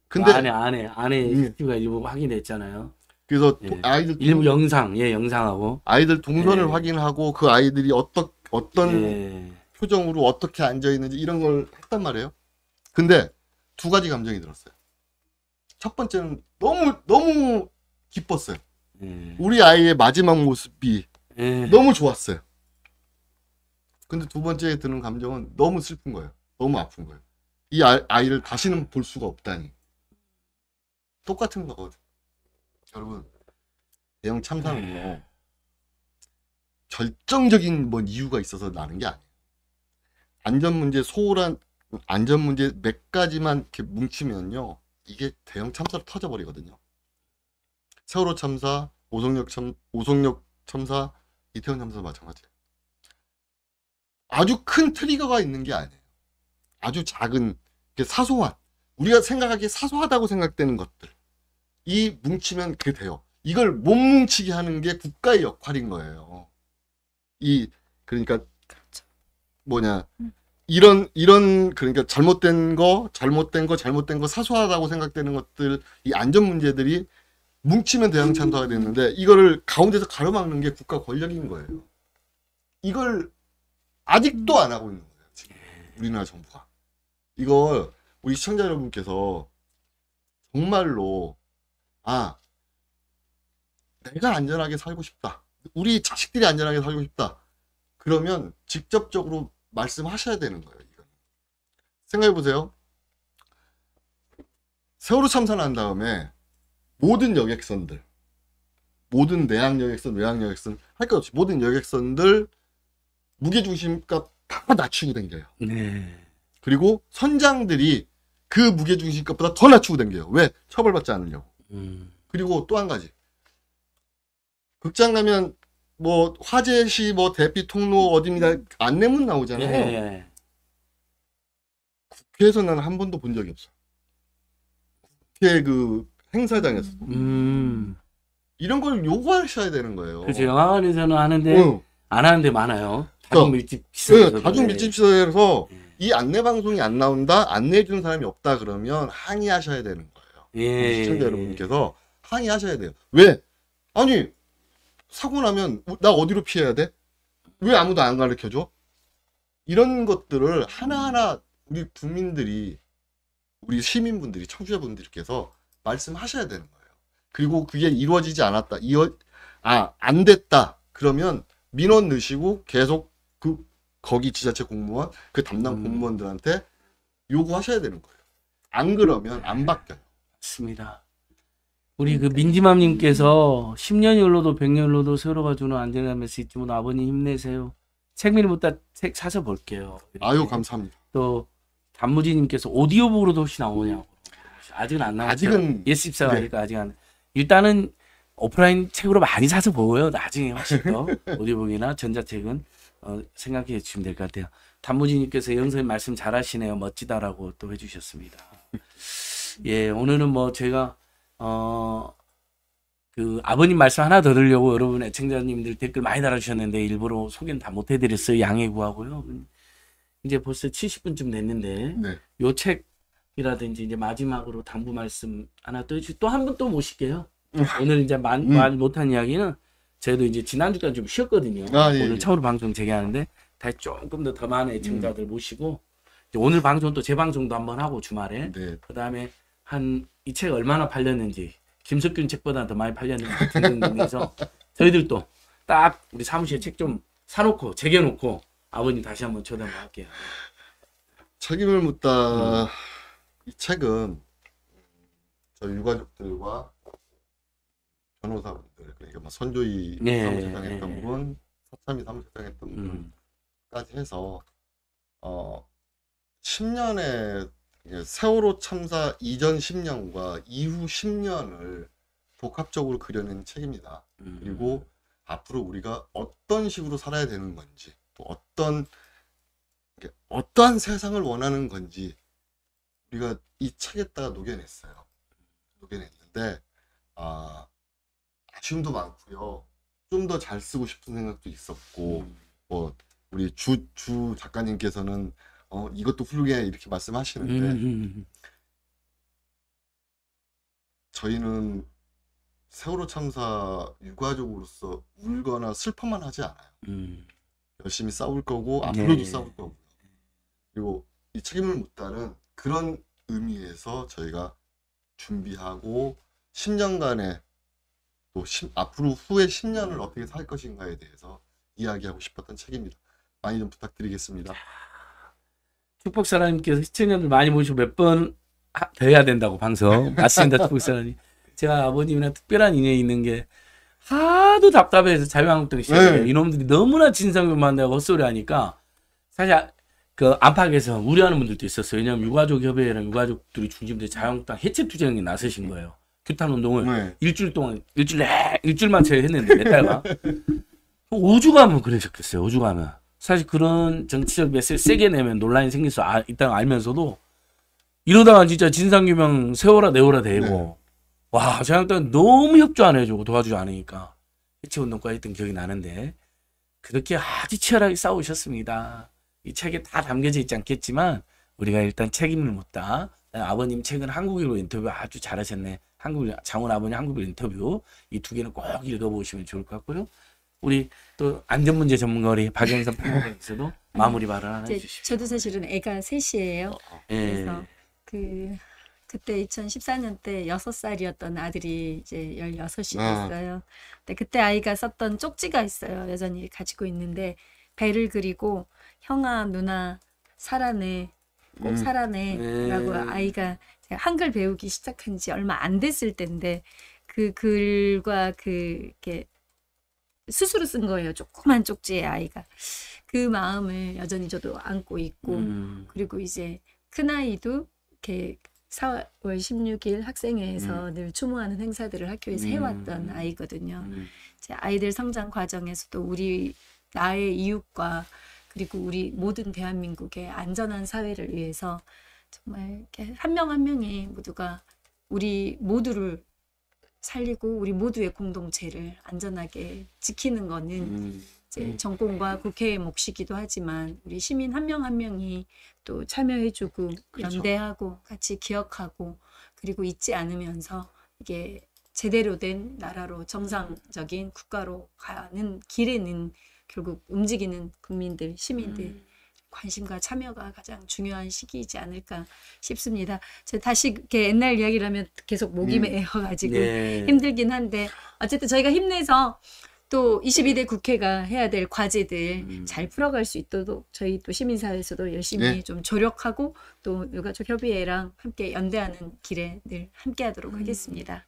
근데 안에 안에 안에 CCTV가 음. 일부 확인됐잖아요. 그래서 예. 아이들 일부 영상 예 영상하고 아이들 동선을 예. 확인하고 그 아이들이 어떠, 어떤 예. 표정으로 어떻게 앉아 있는지 이런 걸 했단 말이에요. 근데 두 가지 감정이 들었어요. 첫 번째는 너무 너무 기뻤어요. 음. 우리 아이의 마지막 모습이 음. 너무 좋았어요. 근데 두 번째 드는 감정은 너무 슬픈 거예요. 너무 아픈 거예요. 이 아, 이를 다시는 볼 수가 없다니. 똑같은 거거든. 여러분, 대형 참사는뭐 예. 결정적인 뭔 이유가 있어서 나는 게 아니에요. 안전 문제 소홀한 안전 문제 몇 가지만 이렇게 뭉치면요. 이게 대형 참사로 터져버리거든요. 세월호 참사, 오송역 참, 오송역 참사, 이태원 참사 마찬가지. 아주 큰 트리거가 있는 게 아니에요. 아주 작은, 사소한, 우리가 생각하기에 사소하다고 생각되는 것들. 이 뭉치면 그 돼요. 이걸 못 뭉치게 하는 게 국가의 역할인 거예요. 이, 그러니까, 그렇죠. 뭐냐, 음. 이런 이런 그러니까 잘못된 거 잘못된 거 잘못된 거 사소하다고 생각되는 것들 이 안전 문제들이 뭉치면 대형 찬도가 됐는데 이거를 가운데서 가로막는 게 국가 권력인 거예요. 이걸 아직도 안 하고 있는 거예요. 지금 우리나라 정부가 이걸 우리 시청자 여러분께서 정말로 아 내가 안전하게 살고 싶다. 우리 자식들이 안전하게 살고 싶다. 그러면 직접적으로 말씀하셔야 되는 거예요. 이건. 생각해 보세요. 세월호 참사난 다음에 모든 여객선들, 모든 내항 여객선, 외항 여객선 할 것 없이 모든 여객선들 무게 중심값 다 낮추고 댕겨요. 네. 그리고 선장들이 그 무게 중심값보다 더 낮추고 댕겨요. 왜 처벌받지 않으려고. 음. 그리고 또 한 가지. 극장 가면 뭐 화재시 뭐 대피 통로 어디입니다 음. 안내문 나오잖아요. 예, 예, 예. 국회에서 나는 한 번도 본 적이 없어. 국회 그 행사장에서 음. 이런 걸 요구하셔야 되는 거예요. 그렇죠. 영화관에서는 하는데 어. 안 하는데 많아요. 그러니까 다중 밀집 시설에서. 네, 다중 밀집 예. 시설에서 예. 이 안내 방송이 안 나온다, 안내해 주는 사람이 없다 그러면 항의하셔야 되는 거예요. 예. 시청자 여러분께서 항의하셔야 돼요. 왜? 아니 사고 나면 나 어디로 피해야 돼? 왜 아무도 안 가르쳐줘? 이런 것들을 하나하나 우리 국민들이 우리 시민분들이 청취자분들께서 말씀하셔야 되는 거예요. 그리고 그게 이루어지지 않았다. 이어 아안 됐다. 그러면 민원 넣으시고 계속 그 거기 지자체 공무원 그 담당 음. 공무원들한테 요구하셔야 되는 거예요. 안 그러면 안 바뀌어요. 맞습니다. 우리 네, 그 네. 민지맘님께서 10년이 흘러도 100년 흘러도 새로가 주는 안전한 메시지 문 아버님 힘내세요. 책 미리부터 책 사서 볼게요. 아유 감사합니다. 또 단무지님께서 오디오북으로도 혹시 나오냐고 아직은 안 나왔죠. 아직은 예스 입사하니까 네. 아직 안. 일단은 오프라인 책으로 많이 사서 보고요. 나중에 훨씬 더 오디오북이나 전자책은 어, 생각해 주시면 될 것 같아요. 단무지님께서 영선님 말씀 잘하시네요. 멋지다라고 또 해주셨습니다. 예, 오늘은 뭐 제가 어, 그 아버님 말씀 하나 더 들으려고 여러분 애청자님들 댓글 많이 달아주셨는데 일부러 소개는 다 못해드렸어요. 양해 구하고요. 이제 벌써 70분쯤 됐는데 네. 요 책이라든지 이제 마지막으로 당부 말씀 하나 또또한 분 또 모실게요. 음. 오늘 이제 말 음. 못한 이야기는 저희도 이제 지난주까지 좀 쉬었거든요. 아, 예, 오늘 처음으로 예. 방송 재개하는데 다시 조금 더 더 많은 애청자들 음. 모시고 이제 오늘 방송 또 재방송도 한번 하고 주말에 네. 그다음에 한 이책 얼마나 팔렸는지 김석균 책보다 더 많이 팔렸는지 등등등해서 저희들도 딱 우리 사무실에 책 좀 사놓고 제겨놓고 아버님 다시 한번 한다할게요 책임을 묻다 음. 이 책은 저 유가족들과 변호사분들 그러니까 뭐 선조이 네, 예, 사무실장 했던 네. 예, 예. 분 서참이 사무실장 했던 음. 분까지 해서 어 10년에 세월호 참사 이전 10년과 이후 10년을 복합적으로 그려낸 책입니다. 음. 그리고 앞으로 우리가 어떤 식으로 살아야 되는 건지, 또 어떤 어떠한 세상을 원하는 건지 우리가 이 책에다가 녹여냈어요. 녹여냈는데 아, 아쉬움도 많고요. 좀 더 잘 쓰고 싶은 생각도 있었고, 음. 뭐 우리 주주 작가님께서는 어, 이것도 훌륭해 이렇게 말씀하시는데 음. 음, 음. 저희는 세월호 참사 유가족으로서 울거나 슬퍼만 하지 않아요. 음. 열심히 싸울 거고 앞으로도 아, 네. 싸울 거고 요 그리고 이 책임을 묻다는 그런 의미에서 저희가 준비하고 10년간의 또 10, 앞으로 후에 10년을 어떻게 살 것인가에 대해서 이야기하고 싶었던 책입니다. 많이 좀 부탁드리겠습니다. 축복사라님께서 시청자들 많이 모시고 몇번 돼야 된다고 방송 맞습니다 축복사라님 제가 아버님이랑 특별한 인연이 있는 게 하도 답답해서 자유한국당 네. 시절에 네. 이놈들이 너무나 진상교만 내가 헛소리 하니까 사실 아, 그 안팎에서 우려하는 분들도 있었어요. 왜냐하면 유가족협회랑 의 유가족들이 중심돼 자유한국당 해체 투쟁에 나서신 거예요. 규탄 운동을 네. 일주일 동안 일주일 내 일주일만 제가 했는데 내 딸과 5주가면 그러셨겠어요. 5주가면 사실 그런 정치적 메시지 세게 내면 논란이 생길 수 아, 있다는 알면서도 이러다가 진짜 진상규명 세워라 내워라 되고 네. 와 저한테 너무 협조 안 해주고 도와주지 않으니까 해체운동까지 했던 기억이 나는데 그렇게 아주 치열하게 싸우셨습니다. 이 책에 다 담겨져 있지 않겠지만 우리가 일단 책임을 묻다. 아버님 책은 한국일로 인터뷰 아주 잘하셨네. 한국 장원 아버님 한국일 인터뷰 이 두 개는 꼭 읽어보시면 좋을 것 같고요. 우리 또 안전 문제 전문가리 박영선 평론가께서도 네. 마무리 발언 하나 해주십시오. 저도 사실은 애가 셋이에요. 어, 어. 그래서 예. 그 그때 2014년 때 6살이었던 아들이 이제 16이 아. 됐어요. 아. 근데 그때 아이가 썼던 쪽지가 있어요. 여전히 가지고 있는데 배를 그리고 형아 누나 살아내 꼭 음. 살아내라고 네. 아이가 한글 배우기 시작한 지 얼마 안 됐을 때인데 그 글과 그게 스스로 쓴 거예요. 조그만 쪽지에 아이가. 그 마음을 여전히 저도 안고 있고 음. 그리고 이제 큰아이도 이렇게 4월 16일 학생회에서 음. 늘 추모하는 행사들을 학교에서 음. 해왔던 아이거든요. 음. 이제 아이들 성장 과정에서도 우리 나의 이웃과 그리고 우리 모든 대한민국의 안전한 사회를 위해서 정말 이렇한한 명이 모두가 우리 모두를 살리고 우리 모두의 공동체를 안전하게 지키는 거는 음, 음. 이제 정권과 국회의 몫이기도 하지만 우리 시민 한 명한 한 명이 또 참여해주고 그렇죠. 연대하고 같이 기억하고 그리고 잊지 않으면서 이게 제대로 된 나라로 정상적인 국가로 가는 길에는 결국 움직이는 국민들 시민들 음. 관심과 참여가 가장 중요한 시기이지 않을까 싶습니다. 제가 다시 이렇게 옛날 이야기라면 계속 목이 메어가지고 음. 네. 힘들긴 한데 어쨌든 저희가 힘내서 또 22대 국회가 해야 될 과제들 음. 잘 풀어갈 수 있도록 저희 또 시민사회에서도 열심히 네. 좀 조력하고 또 유가족 협의회랑 함께 연대하는 길에 늘 함께하도록 음. 하겠습니다.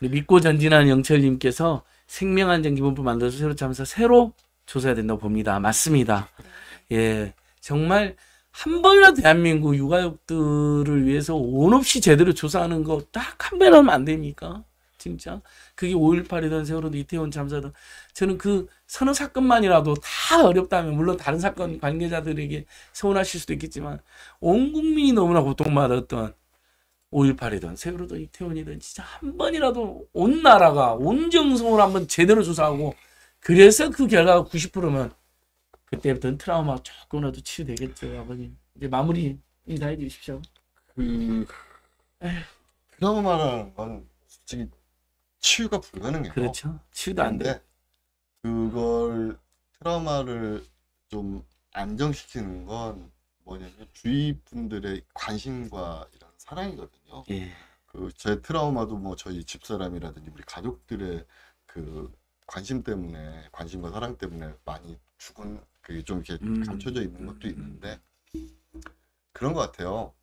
우리 믿고 전진한 영철님께서 생명안전 기본법 만들어서 새로 참여 새로 조사해야 된다고 봅니다. 맞습니다. 네. 예. 정말 한 번이나 대한민국 육아역들을 위해서 원 없이 제대로 조사하는 거 딱 한번라면안 됩니까? 진짜 그게 5.18이든 세월호든 이태원 참사든 저는 그 서너 사건만이라도 다 어렵다면 물론 다른 사건 관계자들에게 서운하실 수도 있겠지만 온 국민이 너무나 고통받았던 5.18이든 세월호든 이태원이든 진짜 한 번이라도 온 나라가 온정성으 한번 제대로 조사하고 그래서 그 결과가 90%면 그때부터는 트라우마 조금이라도 치유되겠죠 아버님 이제 마무리 인사해 주십시오 그 트라우마라는 건 솔직히 치유가 불가능해요 그렇죠 치유도 안돼 그걸 트라우마를 좀 안정시키는 건 뭐냐면 주위 분들의 관심과 이런 사랑이거든요 예. 그제 트라우마도 뭐 저희 집사람이라든지 우리 가족들의 그 관심 때문에 관심과 사랑 때문에 많이 죽은 그게 좀 이렇게 음. 감춰져 있는 것도 음, 음, 음. 있는데 그런 것 같아요.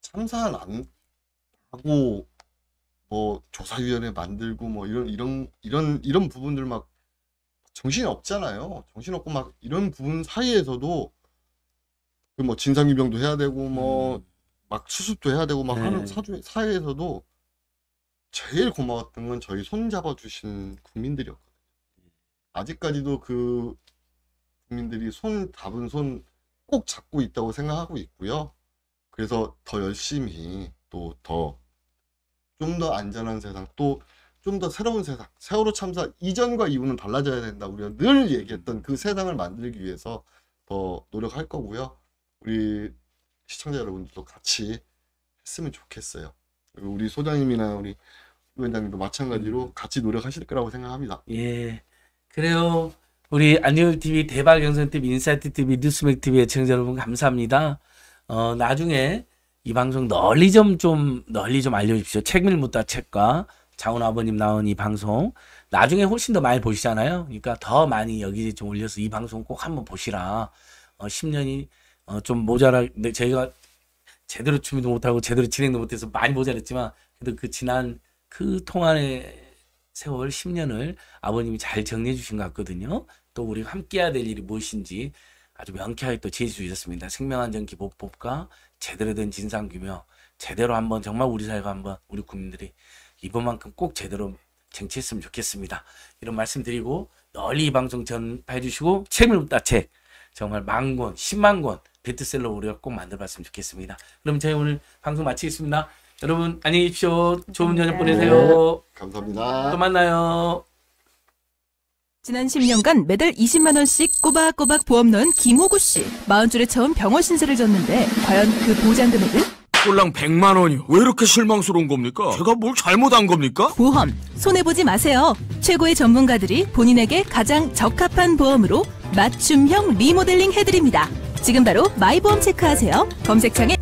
참사안 하고 뭐 조사위원회 만들고 뭐 이런 이런 이런 이런 부분들 막정신 없잖아요. 정신 없고 막 이런 부분 사이에서도 그뭐 진상규명도 해야 되고 뭐막 음. 수습도 해야 되고 막 네. 하는 사주 사이에서도 제일 고마웠던 건 저희 손 잡아 주신 국민들이었거든요. 아직까지도 그 국민들이 손 잡은 손 꼭 잡고 있다고 생각하고 있고요. 그래서 더 열심히 또 더 좀더 더 안전한 세상 또 좀 더 새로운 세상 세월호 참사 이전과 이후는 달라져야 된다 우리가 늘 얘기했던 그 세상을 만들기 위해서 더 노력할 거고요. 우리 시청자 여러분들도 같이 했으면 좋겠어요. 그리고 우리 소장님이나 우리 위원장님도 마찬가지로 음. 같이 노력하실 거라고 생각합니다. 예. 그래요. 우리 안녕 TV 대박 영상 TV 인사이트 TV 뉴스맥 TV 애청자 여러분 감사합니다. 어 나중에 이 방송 널리 좀 좀 널리 좀 알려주십시오. 책밀 묻다 책과 자훈 아버님 나온 이 방송 나중에 훨씬 더 많이 보시잖아요. 그러니까 더 많이 여기 좀 올려서 이 방송 꼭 한번 보시라. 어 10년이 어 좀 모자라 저희가 제대로 준비도 못하고 제대로 진행도 못해서 많이 모자랐지만 그래도 그 지난 그 통안의 세월 10년을 아버님이 잘 정리해 주신 것 같거든요. 또 우리가 함께해야 될 일이 무엇인지 아주 명쾌하게 또 제시해 주셨습니다. 생명안전 기본법과 제대로 된 진상 규명 제대로 한번 정말 우리 사회가 한번 우리 국민들이 이번만큼 꼭 제대로 쟁취했으면 좋겠습니다. 이런 말씀드리고 널리 이 방송 전파해 주시고 책을 묻다 책 정말 만 권, 십만 권 베트셀러 우리가 꼭 만들어봤으면 좋겠습니다. 그럼 저희 오늘 방송 마치겠습니다. 여러분 안녕히 계십시오. 좋은 저녁 네. 보내세요. 네. 감사합니다. 또 만나요. 지난 10년간 매달 20만 원씩 꼬박꼬박 보험 넣은 김호구 씨. 4 0 줄에 처음 병원 신세를 졌는데 과연 그 보장 금액은? 꼴랑 100만 원이요. 왜 이렇게 실망스러운 겁니까? 제가 뭘 잘못한 겁니까? 보험 손해 보지 마세요. 최고의 전문가들이 본인에게 가장 적합한 보험으로 맞춤형 리모델링 해드립니다. 지금 바로 마이보험 체크하세요. 검색창에.